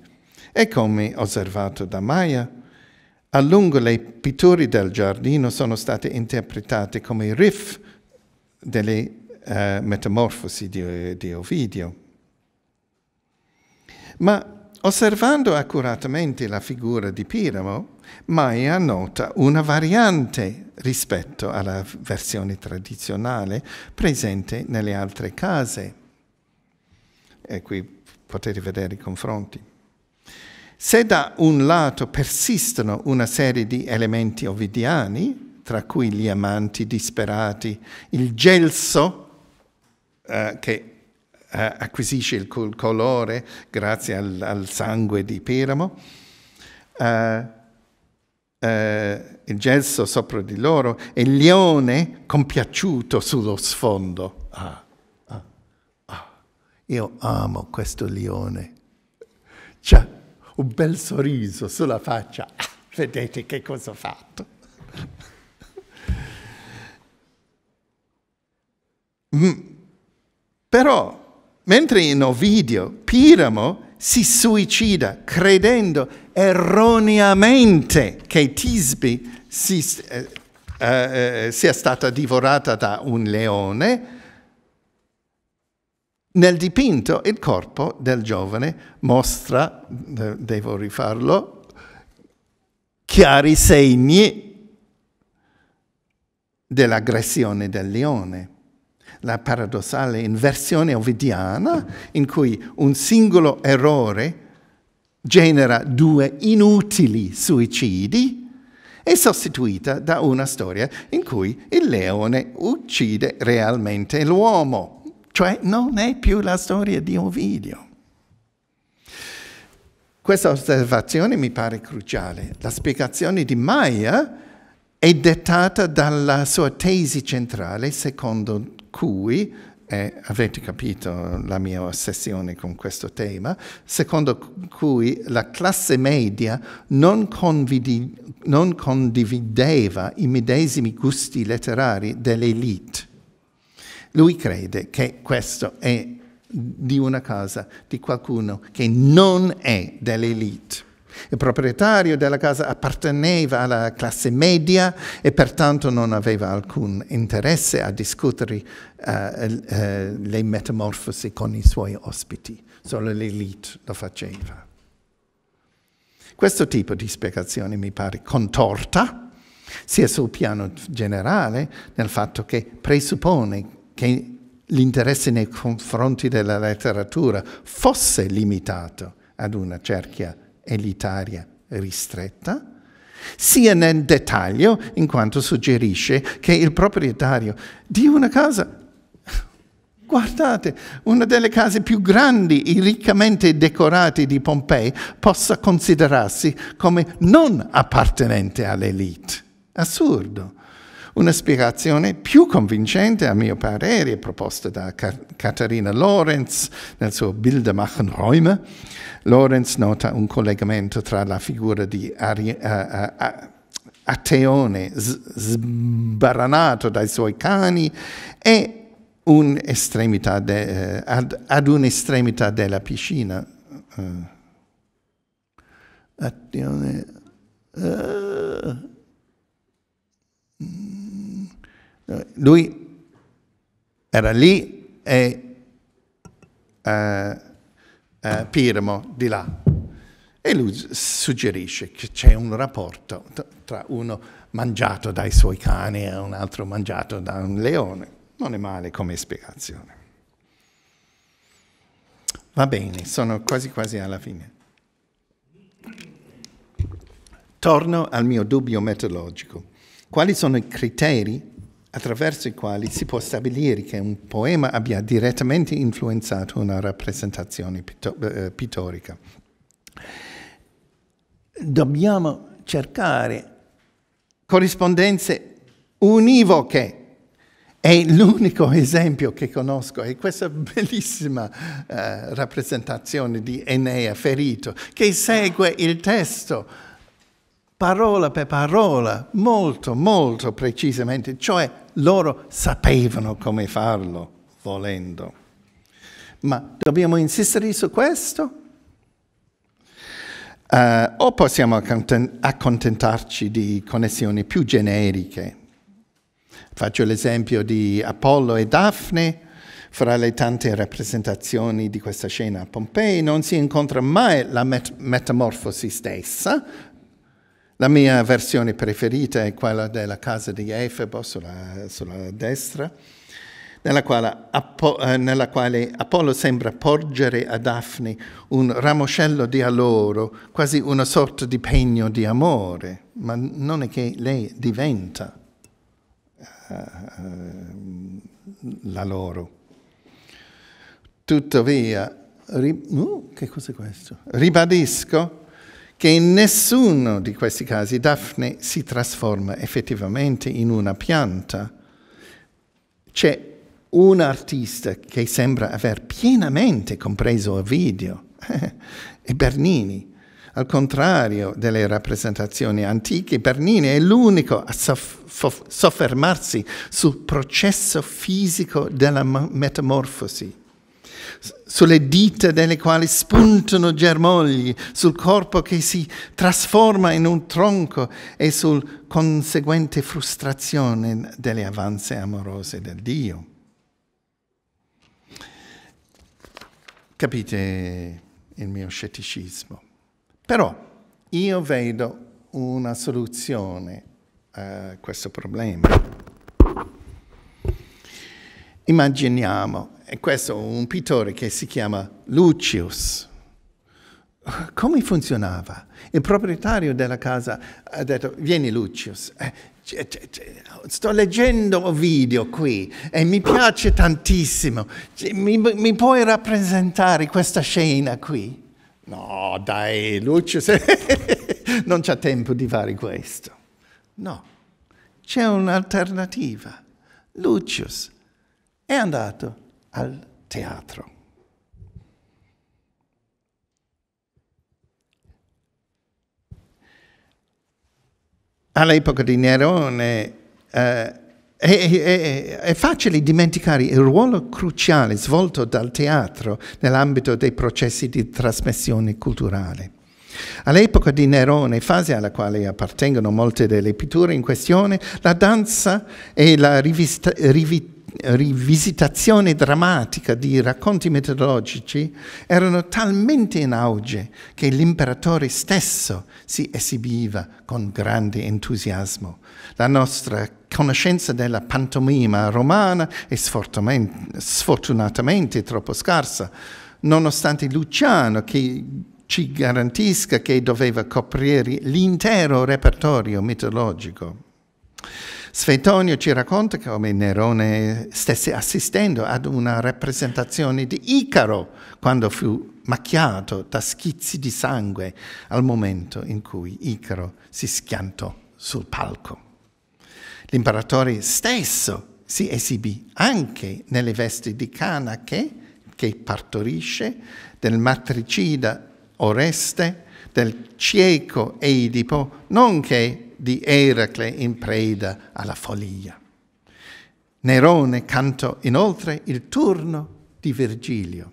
Speaker 2: E come osservato da Maia, a lungo le pitture del giardino sono state interpretate come riff delle eh, metamorfosi di, di Ovidio. Ma osservando accuratamente la figura di Piramo, Maya nota una variante rispetto alla versione tradizionale presente nelle altre case. E qui potete vedere i confronti. Se da un lato persistono una serie di elementi ovidiani, tra cui gli amanti disperati, il gelso eh, che eh, acquisisce il colore grazie al, al sangue di Piramo, eh, eh, il gelso sopra di loro e il leone compiaciuto sullo sfondo. Ah, ah, ah. Io amo questo leone. Cioè, un bel sorriso sulla faccia. Ah, vedete che cosa ho fatto. Mm. Però, mentre in Ovidio, Piramo si suicida credendo erroneamente che Tisbi si, eh, eh, eh, sia stata divorata da un leone, nel dipinto il corpo del giovane mostra, devo rifarlo, chiari segni dell'aggressione del leone la paradossale inversione ovidiana in cui un singolo errore genera due inutili suicidi è sostituita da una storia in cui il leone uccide realmente l'uomo. Cioè non è più la storia di Ovidio. Questa osservazione mi pare cruciale. La spiegazione di Maia è dettata dalla sua tesi centrale secondo cui eh, avete capito la mia ossessione con questo tema, secondo cui la classe media non, non condivideva i medesimi gusti letterari dell'elite. Lui crede che questo è di una casa, di qualcuno che non è dell'elite. Il proprietario della casa apparteneva alla classe media e pertanto non aveva alcun interesse a discutere uh, uh, le metamorfosi con i suoi ospiti, solo l'elite lo faceva. Questo tipo di spiegazione mi pare contorta, sia sul piano generale, nel fatto che presuppone che l'interesse nei confronti della letteratura fosse limitato ad una cerchia elitaria ristretta, sia nel dettaglio in quanto suggerisce che il proprietario di una casa, guardate, una delle case più grandi e riccamente decorate di Pompei, possa considerarsi come non appartenente all'elite. Assurdo. Una spiegazione più convincente, a mio parere, proposta da Katharina Lorenz nel suo Bilder machen Räume. Lorenz nota un collegamento tra la figura di Ari uh, uh, Ateone sbaranato dai suoi cani e un'estremità de, eh, ad, ad un'estremità della piscina. Uh, Ateone. Uh, lui era lì e eh, eh, Pirmo di là. E lui suggerisce che c'è un rapporto tra uno mangiato dai suoi cani e un altro mangiato da un leone. Non è male come spiegazione. Va bene, sono quasi quasi alla fine. Torno al mio dubbio metodologico. Quali sono i criteri attraverso i quali si può stabilire che un poema abbia direttamente influenzato una rappresentazione eh, pittorica. Dobbiamo cercare corrispondenze univoche. È l'unico esempio che conosco, è questa bellissima eh, rappresentazione di Enea ferito, che segue il testo parola per parola, molto, molto precisamente, cioè loro sapevano come farlo volendo. Ma dobbiamo insistere su questo? Uh, o possiamo accontentarci di connessioni più generiche. Faccio l'esempio di Apollo e Daphne, fra le tante rappresentazioni di questa scena a Pompei non si incontra mai la met metamorfosi stessa, la mia versione preferita è quella della casa di Efebo sulla, sulla destra, nella quale, Appo, eh, nella quale, Apollo sembra porgere a Daphne un ramoscello di alloro, quasi una sorta di pegno di amore, ma non è che lei diventa eh, la loro. Tuttavia, ri uh, che cos'è questo? Ribadisco che in nessuno di questi casi Daphne si trasforma effettivamente in una pianta. C'è un artista che sembra aver pienamente compreso Ovidio, *laughs* e Bernini. Al contrario delle rappresentazioni antiche, Bernini è l'unico a soff- soffermarsi sul processo fisico della metamorfosi sulle dita delle quali spuntano germogli, sul corpo che si trasforma in un tronco e sul conseguente frustrazione delle avanze amorose del Dio. Capite il mio scetticismo. Però io vedo una soluzione a questo problema immaginiamo, e questo è un pittore che si chiama Lucius, come funzionava? Il proprietario della casa ha detto, vieni Lucius, eh, sto leggendo un video qui e mi piace tantissimo, mi, mi puoi rappresentare questa scena qui? No, dai Lucius, *laughs* non c'è tempo di fare questo. No, c'è un'alternativa. Lucius è andato al teatro. All'epoca di Nerone eh, è, è, è, facile dimenticare il ruolo cruciale svolto dal teatro nell'ambito dei processi di trasmissione culturale. All'epoca di Nerone, fase alla quale appartengono molte delle pitture in questione, la danza e la rivista, rivit, rivisitazione drammatica di racconti metodologici erano talmente in auge che l'imperatore stesso si esibiva con grande entusiasmo. La nostra conoscenza della pantomima romana è sfortunatamente troppo scarsa, nonostante Luciano che ci garantisca che doveva coprire l'intero repertorio mitologico. Svetonio ci racconta come Nerone stesse assistendo ad una rappresentazione di Icaro quando fu macchiato da schizzi di sangue al momento in cui Icaro si schiantò sul palco. L'imperatore stesso si esibì anche nelle vesti di Canache, che partorisce, del matricida Oreste, del cieco Edipo, nonché di Eracle in preda alla follia. Nerone cantò inoltre il turno di Virgilio,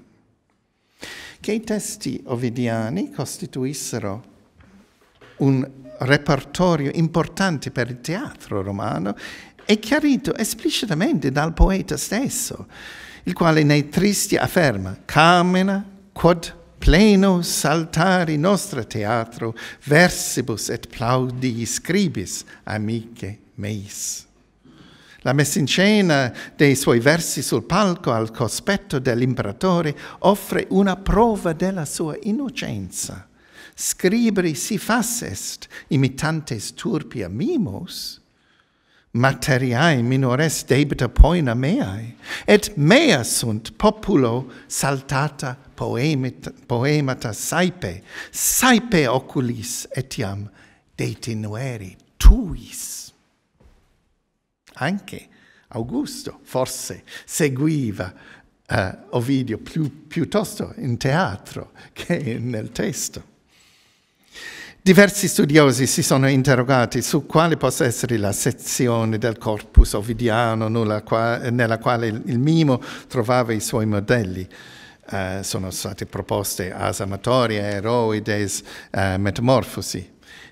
Speaker 2: che i testi ovidiani costituissero un repertorio importante per il teatro romano è chiarito esplicitamente dal poeta stesso, il quale nei tristi afferma «Camena quod pleno saltari nostra teatro versibus et plaudi scribis amice meis la messa in scena dei suoi versi sul palco al cospetto dell'imperatore offre una prova della sua innocenza scribri si fas est imitantes turpia mimos materiae minores debita poena meae, et mea sunt populo saltata poemita, poemata saipe, saipe oculis etiam detinueri tuis. Anche Augusto, forse, seguiva uh, Ovidio più, piuttosto in teatro che nel testo. Diversi studiosi si sono interrogati su quale possa essere la sezione del corpus ovidiano nella quale il mimo trovava i suoi modelli. Eh, sono state proposte Asa Amatoria, Eroides, eh, Metamorfosi.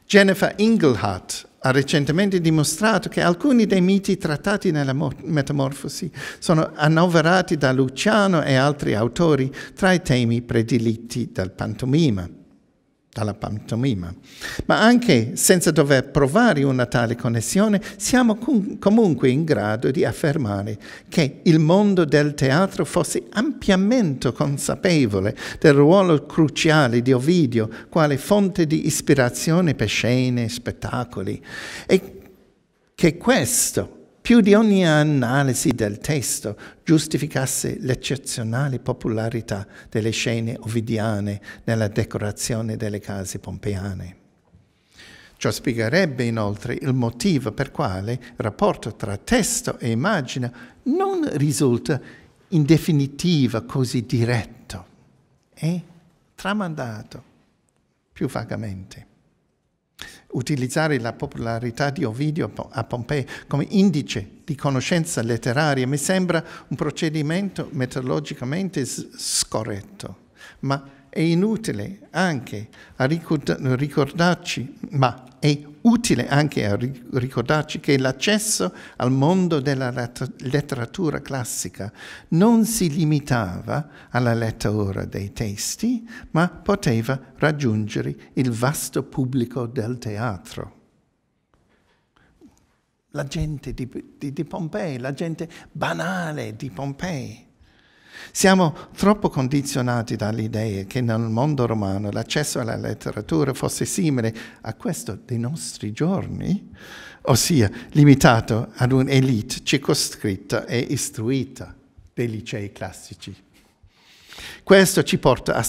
Speaker 2: Jennifer Inglehart ha recentemente dimostrato che alcuni dei miti trattati nella Metamorfosi sono annoverati da Luciano e altri autori tra i temi prediletti dal pantomima dalla pantomima. Ma anche senza dover provare una tale connessione, siamo com comunque in grado di affermare che il mondo del teatro fosse ampiamente consapevole del ruolo cruciale di Ovidio quale fonte di ispirazione per scene, spettacoli e che questo più di ogni analisi del testo, giustificasse l'eccezionale popolarità delle scene ovidiane nella decorazione delle case pompeiane. Ciò spiegherebbe inoltre il motivo per quale il rapporto tra testo e immagine non risulta in definitiva così diretto, e tramandato più vagamente utilizzare la popolarità di Ovidio a Pompei come indice di conoscenza letteraria mi sembra un procedimento metodologicamente scorretto, ma è inutile anche a ricordarci, ma è utile anche a ricordarci che l'accesso al mondo della letteratura classica non si limitava alla lettura dei testi, ma poteva raggiungere il vasto pubblico del teatro. La gente di, di, di Pompei, la gente banale di Pompei siamo troppo condizionati dall'idea che nel mondo romano l'accesso alla letteratura fosse simile a questo dei nostri giorni, ossia limitato ad un'elite circoscritta e istruita dei licei classici. Questo ci porta a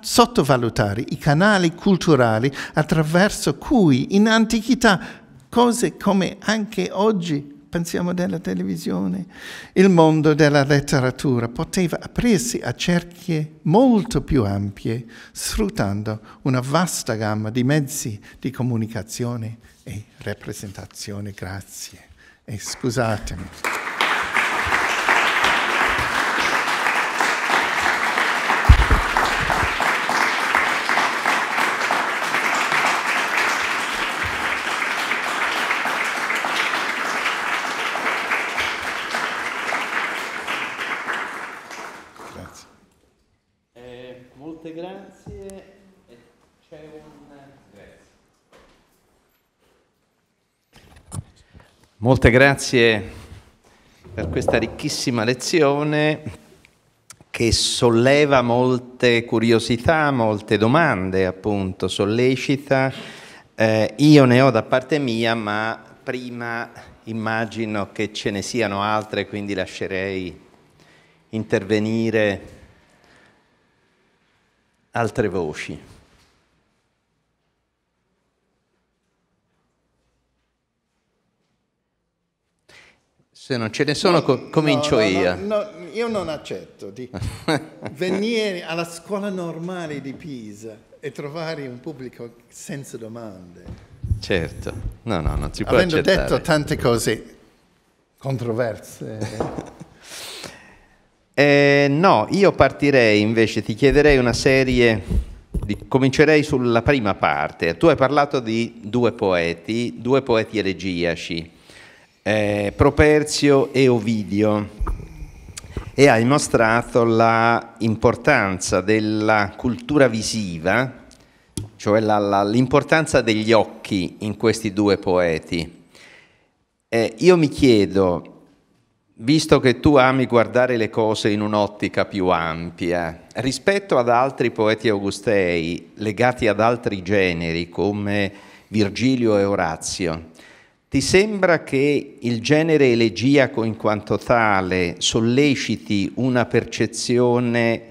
Speaker 2: sottovalutare i canali culturali attraverso cui in antichità cose come anche oggi pensiamo della televisione, il mondo della letteratura poteva aprirsi a cerchie molto più ampie, sfruttando una vasta gamma di mezzi di comunicazione e rappresentazione. Grazie e scusatemi.
Speaker 1: grazie c'è un grazie. Molte grazie per questa ricchissima lezione che solleva molte curiosità, molte domande, appunto, sollecita. Eh, io ne ho da parte mia, ma prima immagino che ce ne siano altre, quindi lascerei intervenire altre voci. Se non ce ne sono, no, comincio no, no, io.
Speaker 2: No, io non accetto di *laughs* venire alla scuola normale di Pisa e trovare un pubblico senza domande. Certo, no, no, non si può Avendo accettare. detto tante cose controverse.
Speaker 1: *laughs* Eh, no, io partirei invece, ti chiederei una serie, di, comincerei sulla prima parte. Tu hai parlato di due poeti, due poeti elegiaci, eh, Properzio e Ovidio, e hai mostrato l'importanza della cultura visiva, cioè l'importanza degli occhi in questi due poeti. Eh, io mi chiedo, visto che tu ami guardare le cose in un'ottica più ampia, rispetto ad altri poeti augustei legati ad altri generi come Virgilio e Orazio, ti sembra che il genere elegiaco in quanto tale solleciti una percezione,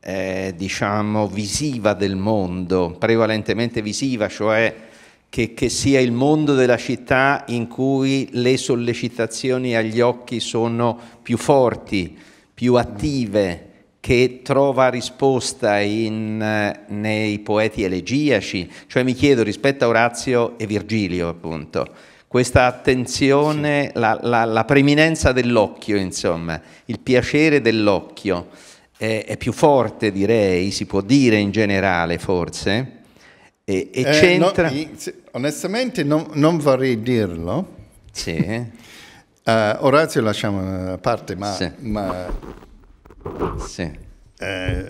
Speaker 1: eh, diciamo, visiva del mondo, prevalentemente visiva, cioè che, che, sia il mondo della città in cui le sollecitazioni agli occhi sono più forti, più attive, che trova risposta in, eh, nei poeti elegiaci. Cioè mi chiedo rispetto a Orazio e Virgilio, appunto, questa attenzione, sì. la, la, la, preminenza dell'occhio, insomma, il piacere dell'occhio è, eh, è più forte, direi, si può dire in generale forse e, e eh, c'entra... No,
Speaker 2: onestamente non, non, vorrei dirlo. Sì. Uh, Orazio lasciamo a parte, ma... Sì. ma sì. uh,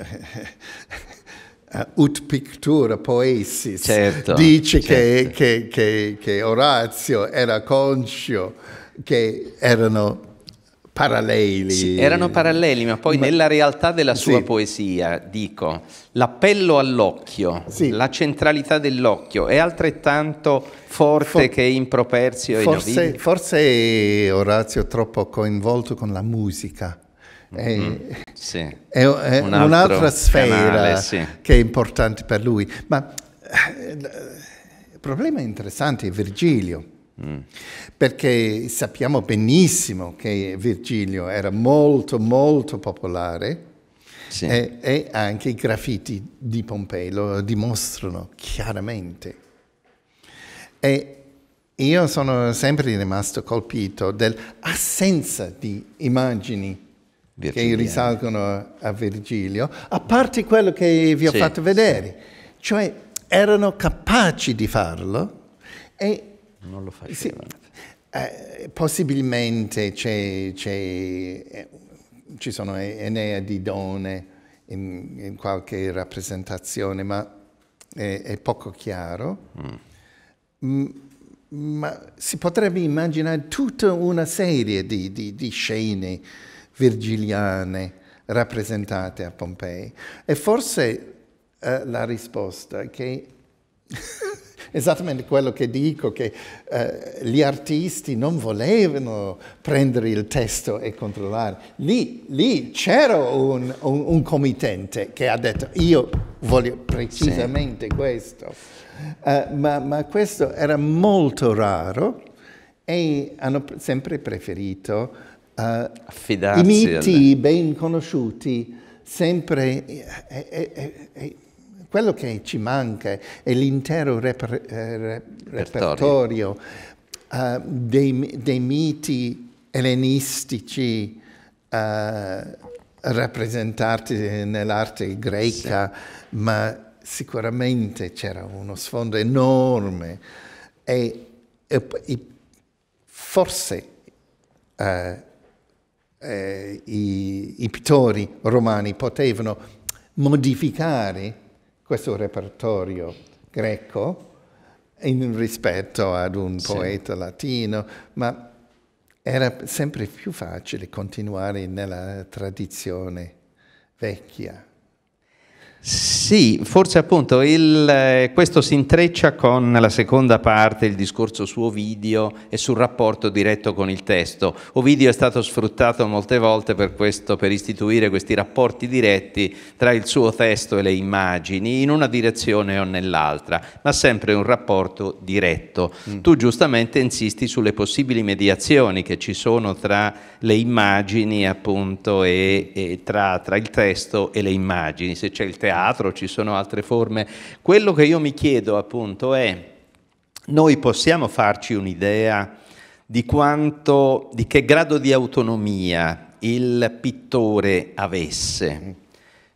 Speaker 2: *laughs* ut pictura poesis certo, dice certo. che, che, che Orazio era conscio che erano paralleli. Sì, erano
Speaker 1: paralleli, ma poi ma... nella realtà della sua sì. poesia, dico, l'appello all'occhio, sì. la centralità dell'occhio è altrettanto forte For... che in Properzio forse,
Speaker 2: e Forse Orazio è troppo coinvolto con la musica. È, mm, sì. è, è Un un'altra sfera canale, che è importante per lui. Ma eh, il problema interessante è Virgilio perché sappiamo benissimo che Virgilio era molto, molto popolare sì. e, eh, e, anche i graffiti di Pompei lo dimostrano chiaramente. E io sono sempre rimasto colpito dell'assenza di immagini Virgiliano. che risalgono a Virgilio, a parte quello che vi ho sì, fatto vedere. Sì. Cioè, erano capaci di farlo e non lo faceva. Sì. Eh, possibilmente c'è, eh, ci sono Enea di Done in, in, qualche rappresentazione, ma è, è poco chiaro. Mm. Mm, ma si potrebbe immaginare tutta una serie di, di, di scene virgiliane rappresentate a Pompei. E forse eh, la risposta è che *laughs* esattamente quello che dico, che eh, gli artisti non volevano prendere il testo e controllare. Lì, lì c'era un, un, un, committente che ha detto io voglio precisamente sì. questo. Uh, ma, ma questo era molto raro e hanno sempre preferito uh, Affidarsi i miti alle... ben conosciuti, sempre eh, eh, eh, eh quello che ci manca è l'intero reper eh, repertorio eh, dei, dei, miti ellenistici eh, rappresentati nell'arte greca, sì. ma sicuramente c'era uno sfondo enorme e, e, e forse eh, eh, i, i pittori romani potevano modificare questo repertorio greco in rispetto ad un poeta latino, ma era sempre più facile continuare nella tradizione vecchia.
Speaker 1: Sì, forse appunto il, eh, questo si intreccia con la seconda parte, il discorso su Ovidio e sul rapporto diretto con il testo. Ovidio è stato sfruttato molte volte per, questo, per istituire questi rapporti diretti tra il suo testo e le immagini, in una direzione o nell'altra, ma sempre un rapporto diretto. Mm. Tu giustamente insisti sulle possibili mediazioni che ci sono tra le immagini appunto e, e tra, tra il testo e le immagini, se c'è il teatro teatro, ci sono altre forme. Quello che io mi chiedo appunto è, noi possiamo farci un'idea di quanto, di che grado di autonomia il pittore avesse?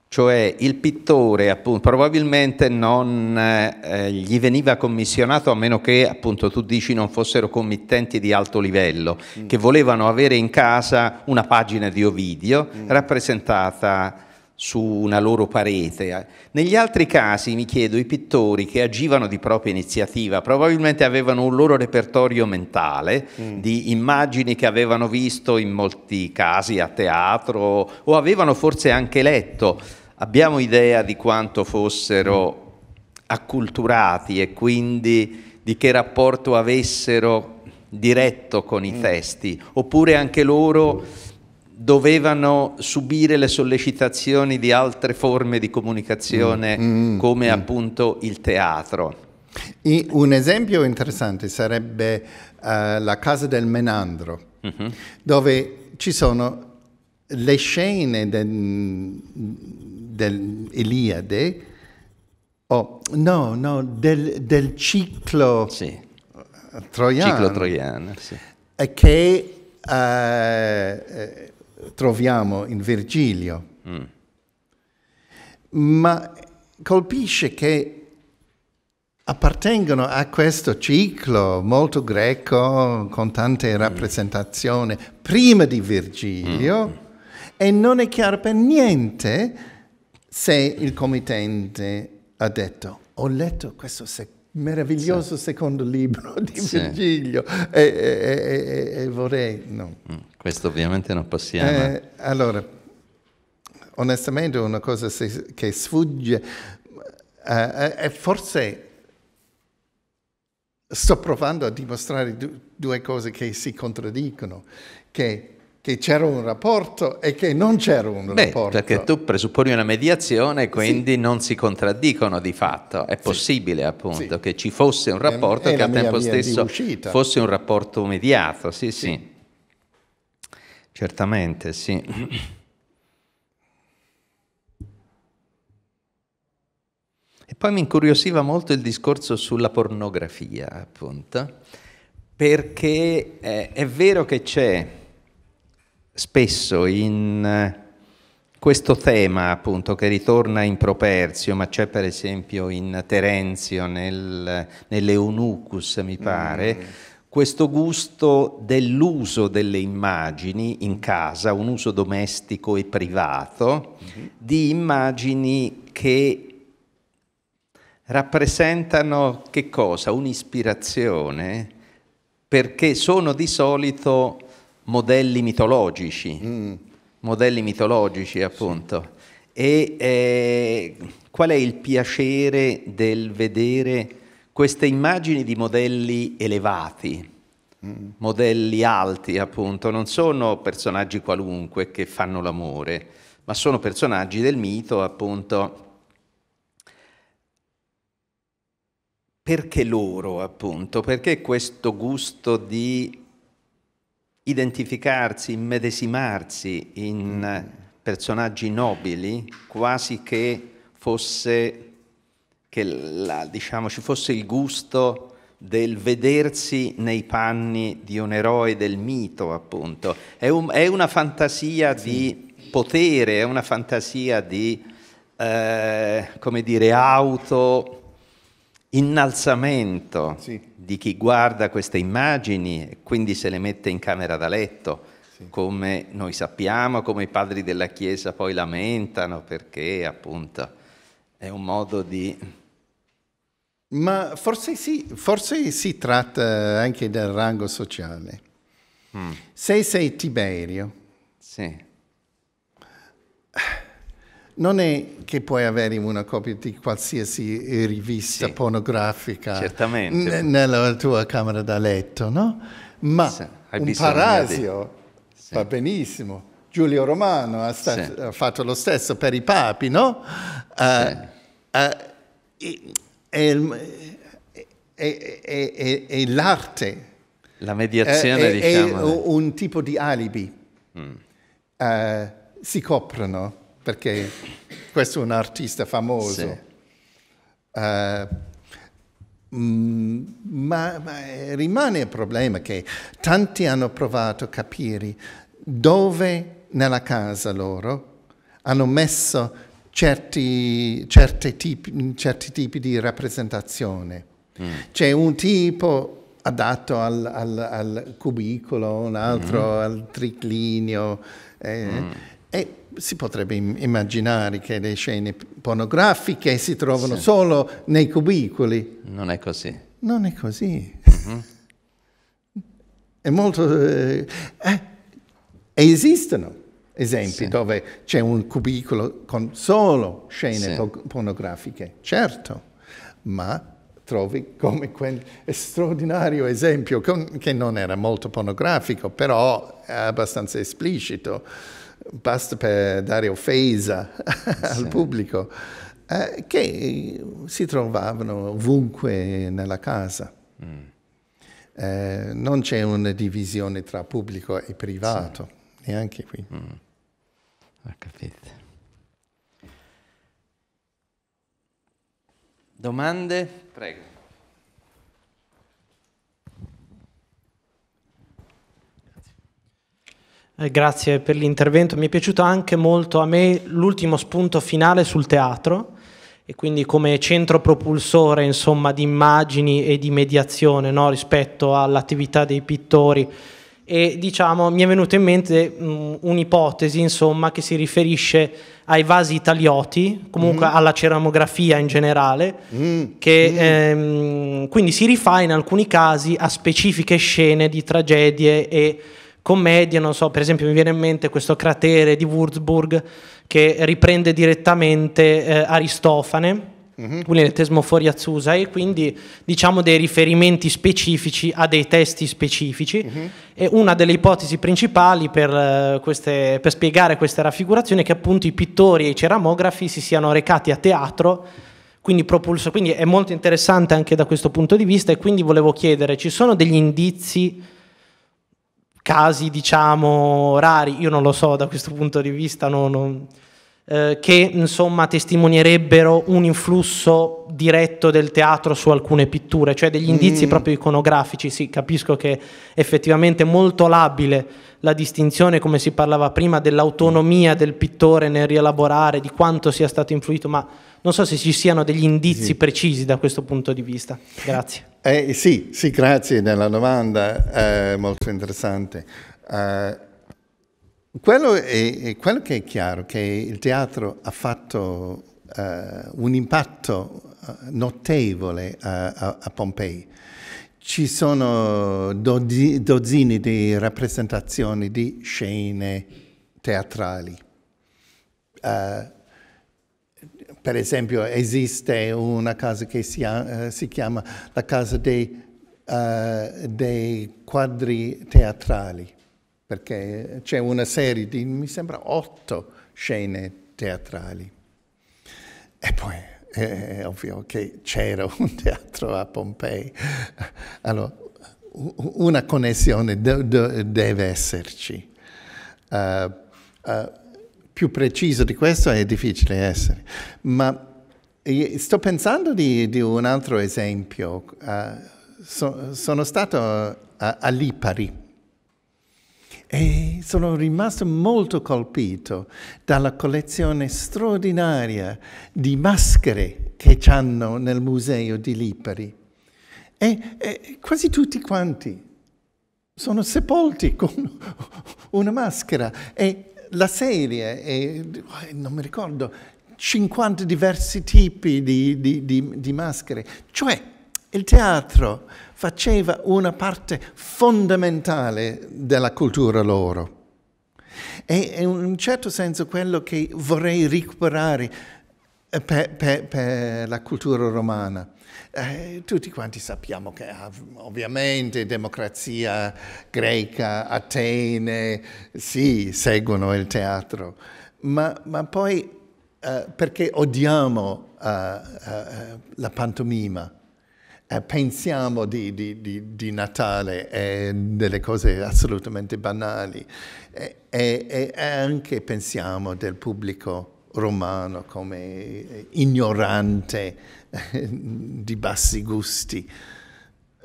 Speaker 1: Cioè il pittore appunto, probabilmente non eh, gli veniva commissionato a meno che appunto tu dici non fossero committenti di alto livello, mm. che volevano avere in casa una pagina di Ovidio mm. rappresentata su una loro parete. Negli altri casi, mi chiedo, i pittori che agivano di propria iniziativa probabilmente avevano un loro repertorio mentale mm. di immagini che avevano visto in molti casi a teatro o avevano forse anche letto. Abbiamo idea di quanto fossero acculturati e quindi di che rapporto avessero diretto con i mm. testi, oppure anche loro dovevano subire le sollecitazioni di altre forme di comunicazione mm, mm, mm come mm. appunto il teatro.
Speaker 2: E un esempio interessante sarebbe uh, la casa del Menandro, -hmm. dove ci sono le scene dell'Iliade, del oh, no, no, del, del ciclo, sì. troiano, ciclo troiano, sì. che Uh, troviamo in Virgilio. Mm. Ma colpisce che appartengono a questo ciclo molto greco con tante mm. rappresentazioni prima di Virgilio mm. e non è chiaro per niente se il committente ha detto ho letto questo secondo meraviglioso sì. secondo libro *laughs* di sì. Virgilio e, e, e, e vorrei... No. Mm. Questo ovviamente
Speaker 1: non possiamo. Eh,
Speaker 2: allora, onestamente una cosa che sfugge, eh, eh, e forse sto provando a dimostrare due cose che si contraddicono, che che c'era un rapporto e che non c'era un Beh, rapporto. Perché tu
Speaker 1: presupponi una mediazione, quindi sì. non si contraddicono di fatto. È possibile sì. appunto sì. che ci fosse un rapporto e, che al tempo stesso fosse un rapporto mediato. Sì, sì. Certamente, sì. E poi mi incuriosiva molto il discorso sulla pornografia, appunto, perché è, eh, è vero che c'è spesso in eh, questo tema, appunto, che ritorna in Properzio, ma c'è per esempio in Terenzio, nel, nell'Eunucus, mi pare. Mm questo gusto dell'uso delle immagini in casa, un uso domestico e privato, mm -hmm. di immagini che rappresentano che cosa? Un'ispirazione, perché sono di solito modelli mitologici, mm. modelli mitologici appunto. Sì. E eh, qual è il piacere del vedere queste immagini di modelli elevati, modelli alti appunto, non sono personaggi qualunque che fanno l'amore, ma sono personaggi del mito appunto perché loro, appunto, perché questo gusto di identificarsi, immedesimarsi in mm. personaggi nobili, quasi che fosse che la, diciamo, ci fosse il gusto del vedersi nei panni di un eroe del mito, appunto. È, un, è una fantasia di potere, è una fantasia di, eh, come dire, auto innalzamento sì. di chi guarda queste immagini e quindi se le mette in camera da letto, sì. come noi sappiamo, come i padri della Chiesa poi lamentano, perché appunto è un modo di
Speaker 2: ma forse sì, forse si tratta eh, anche del rango sociale. Mm. Se sei Tiberio, sì. non è che puoi avere una copia di qualsiasi eh, rivista sì. pornografica nella tua camera da letto, no? Ma sì. un parasio di... va benissimo. Giulio Romano ha, stato, ha, fatto lo stesso per i papi, no? Uh, uh, è, è, è, è l'arte. La mediazione, eh, è, diciamo. un tipo di alibi. Mm. Uh, si coprono, perché questo è un artista famoso. Sì. Uh, ma, ma, rimane il problema che tanti hanno provato a capire dove nella casa loro hanno messo certi, certi, tipi, certi tipi, di rappresentazione. Mm. C'è un tipo adatto al, al, al cubicolo, un altro mm. al triclinio. Eh, mm. E si potrebbe immaginare che le scene pornografiche si trovano sì. solo nei cubicoli. Non è così. Non è così. Mm-hmm. È molto... Eh, eh, esistono esempi sì. dove c'è un cubicolo con solo scene sì. pornografiche, certo, ma trovi come quel straordinario esempio che non era molto pornografico, però è abbastanza esplicito, basta per dare offesa *laughs* sì. al pubblico, eh, che si trovavano ovunque nella casa. Mm. Eh, non c'è una divisione tra pubblico e privato neanche qui. Mm. Ho capito.
Speaker 1: Domande? Prego.
Speaker 3: Eh, grazie per l'intervento, mi è piaciuto anche molto a me l'ultimo spunto finale sul teatro e quindi come centro propulsore insomma, di immagini e di mediazione no? rispetto all'attività dei pittori e diciamo, mi è venuta in mente mm, un'ipotesi insomma, che si riferisce ai vasi italioti, comunque mm. alla ceramografia in generale, mm. che mm. Ehm, quindi si rifà in alcuni casi a specifiche scene di tragedie e commedie, non so, per esempio mi viene in mente questo cratere di Würzburg che riprende direttamente eh, Aristofane Mm-hmm. tesmoforiazzusa e quindi diciamo dei riferimenti specifici a dei testi specifici mm-hmm. e una delle ipotesi principali per, eh, queste, per spiegare queste raffigurazioni è che appunto i pittori e i ceramografi si siano recati a teatro quindi propulso, quindi è molto interessante anche da questo punto di vista e quindi volevo chiedere, ci sono degli indizi, casi diciamo rari, io non lo so da questo punto di vista, no, no, eh, che insomma testimonierebbero un influsso diretto del teatro su alcune pitture, cioè degli indizi mm. proprio iconografici. Sì, capisco che effettivamente è molto labile la distinzione, come si parlava prima, dell'autonomia del pittore nel rielaborare, di quanto sia stato influito, ma non so se ci siano degli indizi sì. precisi da questo punto di vista. Grazie.
Speaker 2: Eh, sì, sì, grazie della domanda, eh, molto interessante. Eh, quello, è, è quello che è chiaro, che il teatro ha fatto uh, un impatto eh, notevole a, a, a Pompei. Ci sono dodi, dozzine di rappresentazioni di scene teatrali. Uh, per esempio esiste una casa che si, ha, si chiama la casa dei, uh, dei quadri teatrali perché c'è una serie di, mi sembra, otto scene teatrali. E poi è ovvio che c'era un teatro a Pompei. Allora, una connessione deve esserci. Uh, uh, più preciso di questo è difficile essere. Ma sto pensando di, di un altro esempio. Uh, so, sono stato a, a Lipari e sono rimasto molto colpito dalla collezione straordinaria di maschere che hanno nel museo di Lipari. E, e quasi tutti quanti sono sepolti *laughs* con una maschera. E la serie, è, non mi ricordo, 50 diversi tipi di, di, di, di maschere. Cioè, il teatro faceva una parte fondamentale della cultura loro. E in un certo senso quello che vorrei recuperare per, eh, per, per la cultura romana. Eh, tutti quanti sappiamo che ovviamente democrazia greca, Atene, sì, seguono il teatro, ma, ma poi eh, perché odiamo eh, eh la pantomima? Eh, pensiamo di, di, di, di Natale e delle cose assolutamente banali e, e, e anche pensiamo del pubblico romano come ignorante, eh, di bassi gusti,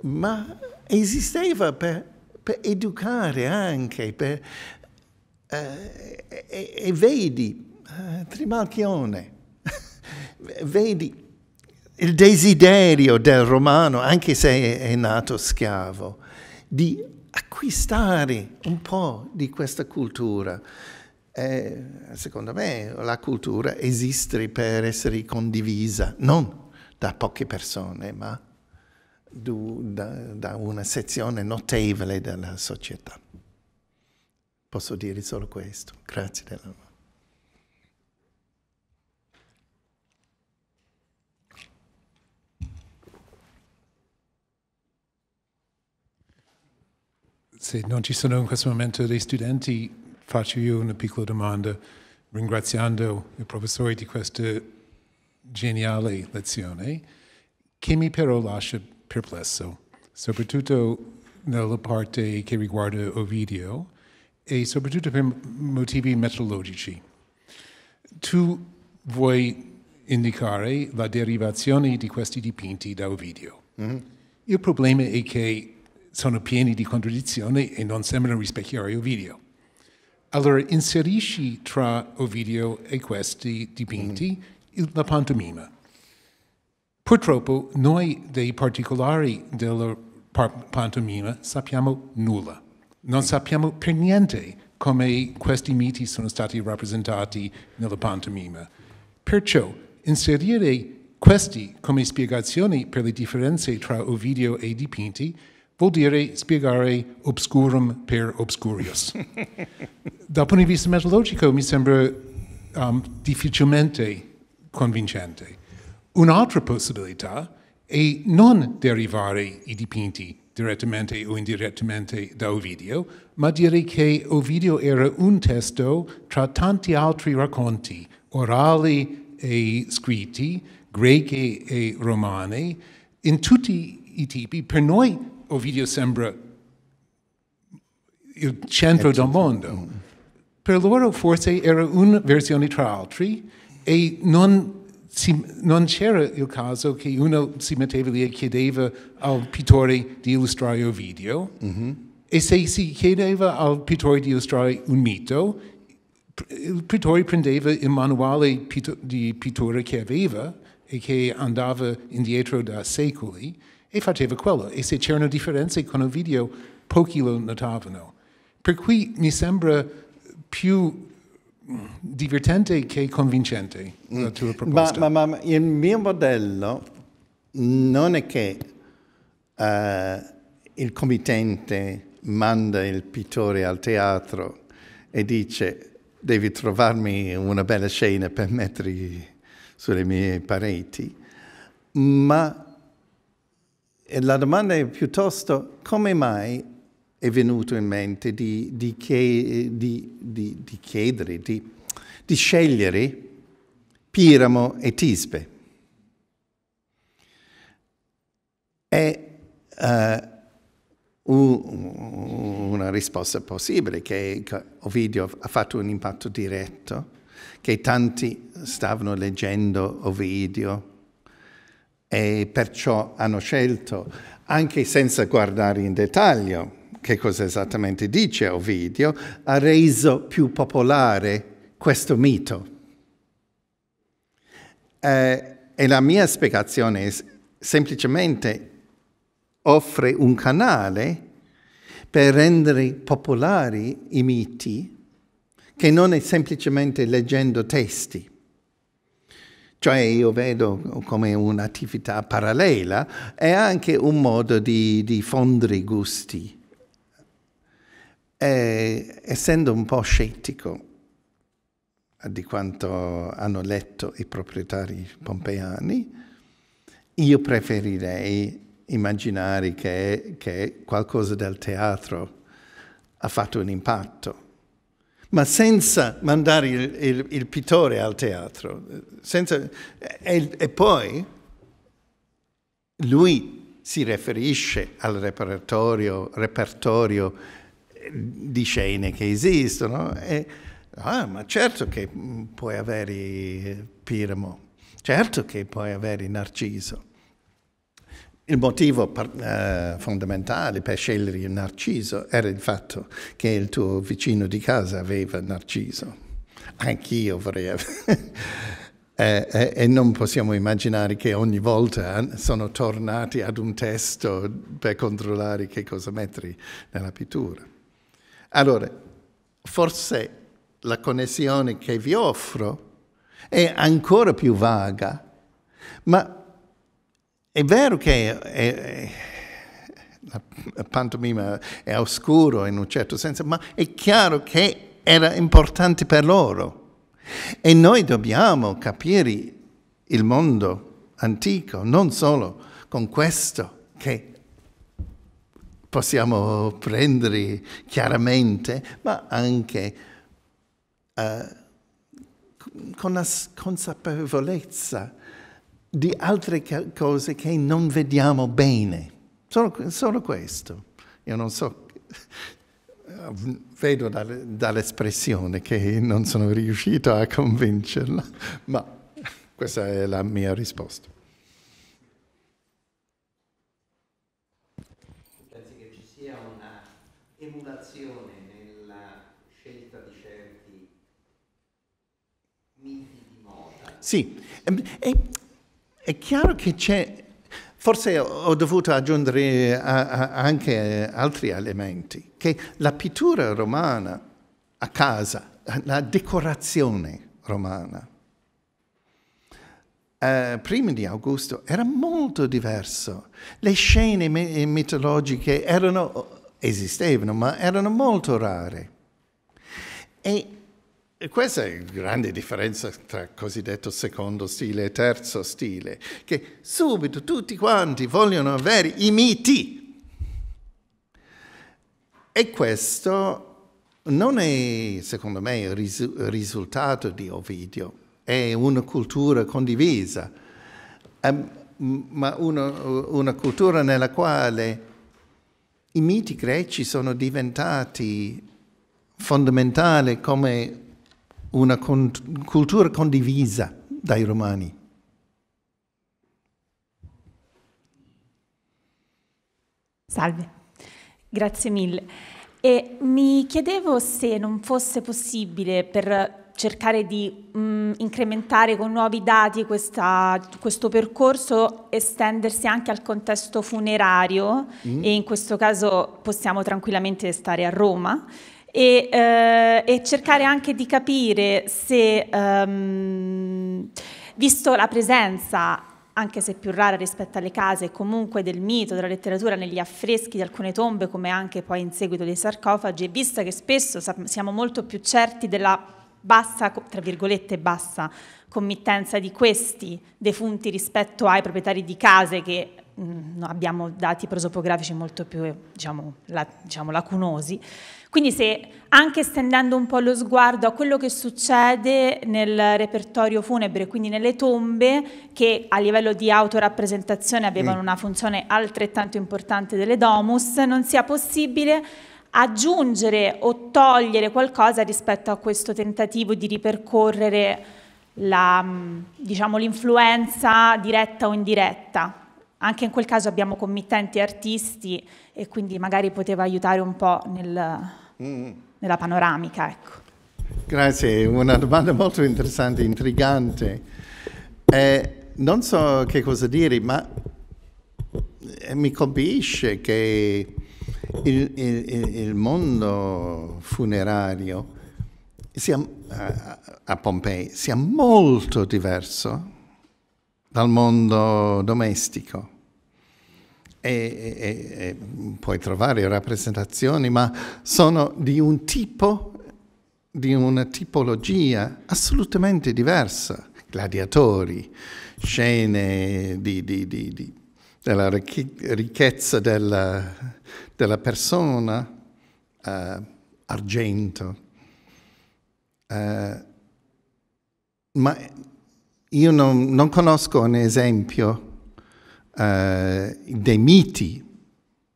Speaker 2: ma esisteva per, per educare anche, per,
Speaker 3: eh,
Speaker 2: e, e, vedi eh, Trimalchione, *laughs* vedi il desiderio del romano, anche se è nato schiavo, di acquistare un po' di questa cultura. Eh, secondo me la cultura esiste per essere condivisa, non da poche persone, ma du, da, da, una sezione notevole della società. Posso dire solo questo. Grazie dell'amore.
Speaker 4: se non ci sono in questo momento dei studenti, faccio io una piccola domanda, ringraziando il professore di questa geniale lezione, che mi però lascia perplesso, soprattutto nella parte che riguarda Ovidio e soprattutto per motivi metodologici. Tu vuoi indicare la derivazione di questi dipinti da Ovidio. Mm -hmm. Il problema è che sono pieni di contraddizioni e non sembrano rispecchiare Ovidio. Allora inserisci tra Ovidio e questi dipinti mm. la pantomima. Purtroppo noi dei particolari della pantomima sappiamo nulla, non mm. sappiamo per niente come questi miti sono stati rappresentati nella pantomima. Perciò inserire questi come spiegazioni per le differenze tra Ovidio e i dipinti Vuol dire spiegare obscurum per obscurius. *laughs* Dal punto di vista metodologico mi sembra um, difficilmente convincente. Un'altra possibilità è non derivare i dipinti direttamente o indirettamente da Ovidio, ma dire che Ovidio era un testo tra tanti altri racconti, orali e scritti, greche e romane, in tutti i tipi. Per noi Ovidio sembra il centro del mondo. Per loro forse era una versione tra altri e non, si, non c'era il caso che uno si metteva lì e chiedeva al pittore di illustrare Ovidio. Mm-hmm. E se si chiedeva al pittore di illustrare un mito, il pittore prendeva il manuale di pittura che aveva e che andava indietro da secoli e faceva quello. E se c'erano differenze con il video, pochi lo notavano. Per cui mi sembra più mm, divertente che convincente la mm. tua proposta. Ma, ma, ma il
Speaker 2: mio modello non è che uh, il committente manda il pittore al teatro e dice devi trovarmi una bella scena per mettere sulle mie pareti, ma e la domanda è piuttosto come mai è venuto in mente di, di, di, di chiedere, di scegliere Piramo e Tisbe. È uh, una risposta possibile che Ovidio ha fatto un impatto diretto, che tanti stavano leggendo Ovidio e perciò hanno scelto, anche senza guardare in dettaglio che cosa esattamente dice Ovidio, ha reso più popolare questo mito. Eh, e la mia spiegazione è semplicemente offre un canale per rendere popolari i miti che non è semplicemente leggendo testi. Cioè io vedo come un'attività parallela è anche un modo di fondere i gusti. E, essendo un po' scettico di quanto hanno letto i proprietari pompeiani, io preferirei immaginare che, che qualcosa del teatro ha fatto un impatto ma senza mandare il, il, il pittore al teatro. Senza, e, e poi lui si riferisce al repertorio, repertorio eh, di scene che esistono. E, ah, ma certo che mm, puoi avere eh, Piramo, certo che puoi avere Narciso, il motivo eh, fondamentale per scegliere il narciso era il fatto che il tuo vicino di casa aveva narciso. Anch'io vorrei avere. *laughs* eh, eh, e non possiamo immaginare che ogni volta eh, sono tornati ad un testo per controllare che cosa metti nella pittura. Allora, forse la connessione che vi offro è ancora più vaga, ma è vero che è, è, la pantomima è oscuro in un certo senso, ma è chiaro che era importante per loro. E noi dobbiamo capire il mondo antico, non solo con questo che possiamo prendere chiaramente, ma anche uh, con la consapevolezza di altre cose che non vediamo bene. Solo, solo questo. Io non so, *laughs* vedo dall'espressione che non sono riuscito a convincerla, ma questa è la mia risposta.
Speaker 1: Pensi che ci sia una emulazione nella scelta di di certi
Speaker 2: miti moda? Sì, ehm, e è chiaro che c'è, forse ho dovuto aggiungere a, a, anche altri elementi, che la pittura romana a casa, la decorazione romana, eh, prima di Augusto era molto diverso. Le scene mitologiche erano, esistevano, ma erano molto rare. E e questa è la grande differenza tra cosiddetto secondo stile e terzo stile, che subito tutti quanti vogliono avere i miti. E questo non è, secondo me, il ris risultato di Ovidio, è una cultura condivisa, um, ma uno, una cultura nella quale i miti greci sono diventati fondamentali come una con cultura condivisa dai romani.
Speaker 5: Salve, grazie mille. E mi chiedevo se non fosse possibile per cercare di mh, mm, incrementare con nuovi dati questa, questo percorso, estendersi anche al contesto funerario mm. e in questo caso possiamo tranquillamente stare a Roma e, eh, e cercare anche di capire se, ehm, visto la presenza anche se più rara rispetto alle case, comunque del mito, della letteratura negli affreschi di alcune tombe, come anche poi in seguito dei sarcofagi, e visto che spesso siamo molto più certi della bassa, tra virgolette, bassa committenza di questi defunti rispetto ai proprietari di case che mh, mm, abbiamo dati prosopografici molto più diciamo, la, diciamo, lacunosi, quindi se anche estendendo un po' lo sguardo a quello che succede nel repertorio funebre, quindi nelle tombe, che a livello di autorappresentazione avevano mm. una funzione altrettanto importante delle domus, non sia possibile aggiungere o togliere qualcosa rispetto a questo tentativo di ripercorrere mm, diciamo, l'influenza diciamo, diretta o indiretta anche in quel caso abbiamo committenti artisti e quindi magari poteva aiutare un po' nel, mm-hmm. nella panoramica. Ecco.
Speaker 2: Grazie, una domanda molto interessante, intrigante. Eh, non so che cosa dire, ma eh, mi colpisce che il, il, il mondo funerario sia, eh, a Pompei sia molto diverso dal mondo domestico. E, e, e puoi trovare rappresentazioni, ma sono di un tipo, di una tipologia assolutamente diversa. Gladiatori, scene di, di, di, della ricchezza della, della persona, uh, argento. Uh, ma io non, non conosco un esempio eh, dei miti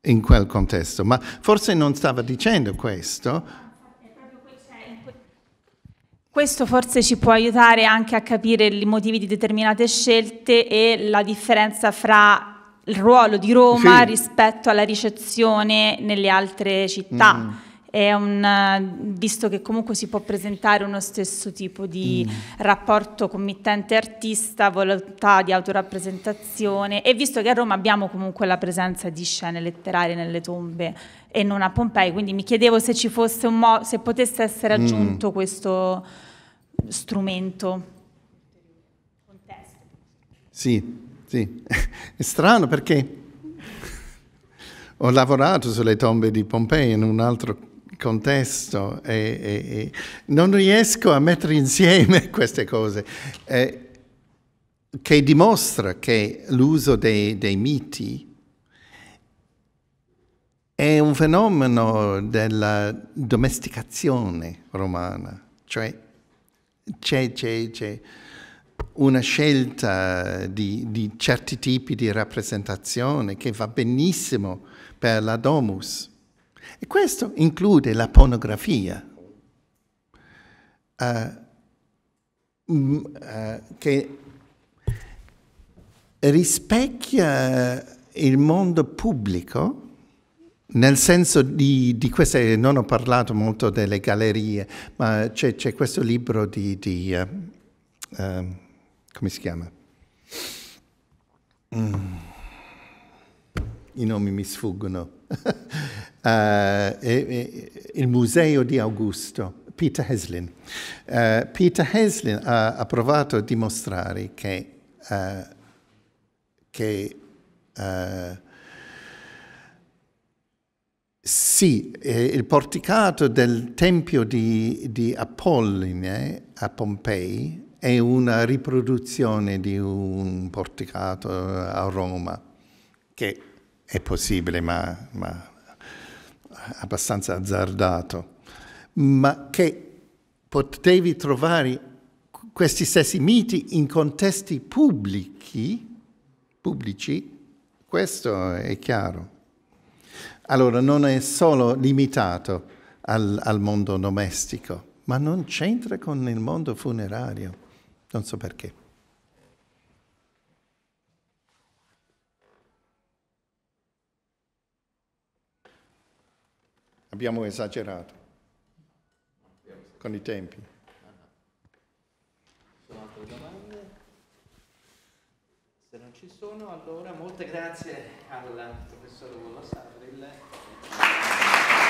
Speaker 2: in quel contesto, ma forse non stava dicendo questo.
Speaker 5: Questo forse ci può aiutare anche a capire i motivi di determinate scelte e la differenza fra il ruolo di Roma sì. rispetto alla ricezione nelle altre città. Mm un, visto che comunque si può presentare uno stesso tipo di mm. rapporto committente-artista, volontà di autorappresentazione e visto che a Roma abbiamo comunque la presenza di scene letterarie nelle tombe e non a Pompei, quindi mi chiedevo se ci fosse un modo, se potesse essere mm. aggiunto mm. questo strumento.
Speaker 2: Sì, sì, *laughs* è strano perché *laughs* ho lavorato sulle tombe di Pompei in un altro contesto e, e, e non riesco a mettere insieme *laughs* queste cose. Eh, che dimostra che l'uso dei, dei, miti è un fenomeno della domesticazione romana, cioè c'è, una scelta di, di certi tipi di rappresentazione che va benissimo per la domus, e questo include la pornografia, uh, uh, che rispecchia il mondo pubblico, nel senso di, di queste, non ho parlato molto delle gallerie, ma c'è, questo libro di, di uh, come si chiama? Mm. I nomi mi sfuggono. *laughs* eh, il museo di Augusto, Peter Heslin. Eh, Peter Heslin ha, ha, provato a dimostrare che, eh, che eh, sì, il porticato del tempio di, di Apolline a Pompei è una riproduzione di un porticato eh, a Roma, che è possibile, ma, ma abbastanza azzardato, ma che potevi trovare questi stessi miti in contesti pubblici, pubblici, questo è chiaro. Allora non è solo limitato al, al mondo domestico, ma non c'entra con il mondo funerario. Non so perché. abbiamo esagerato con i tempi.
Speaker 1: Se non ci sono, allora molte grazie al professor Volo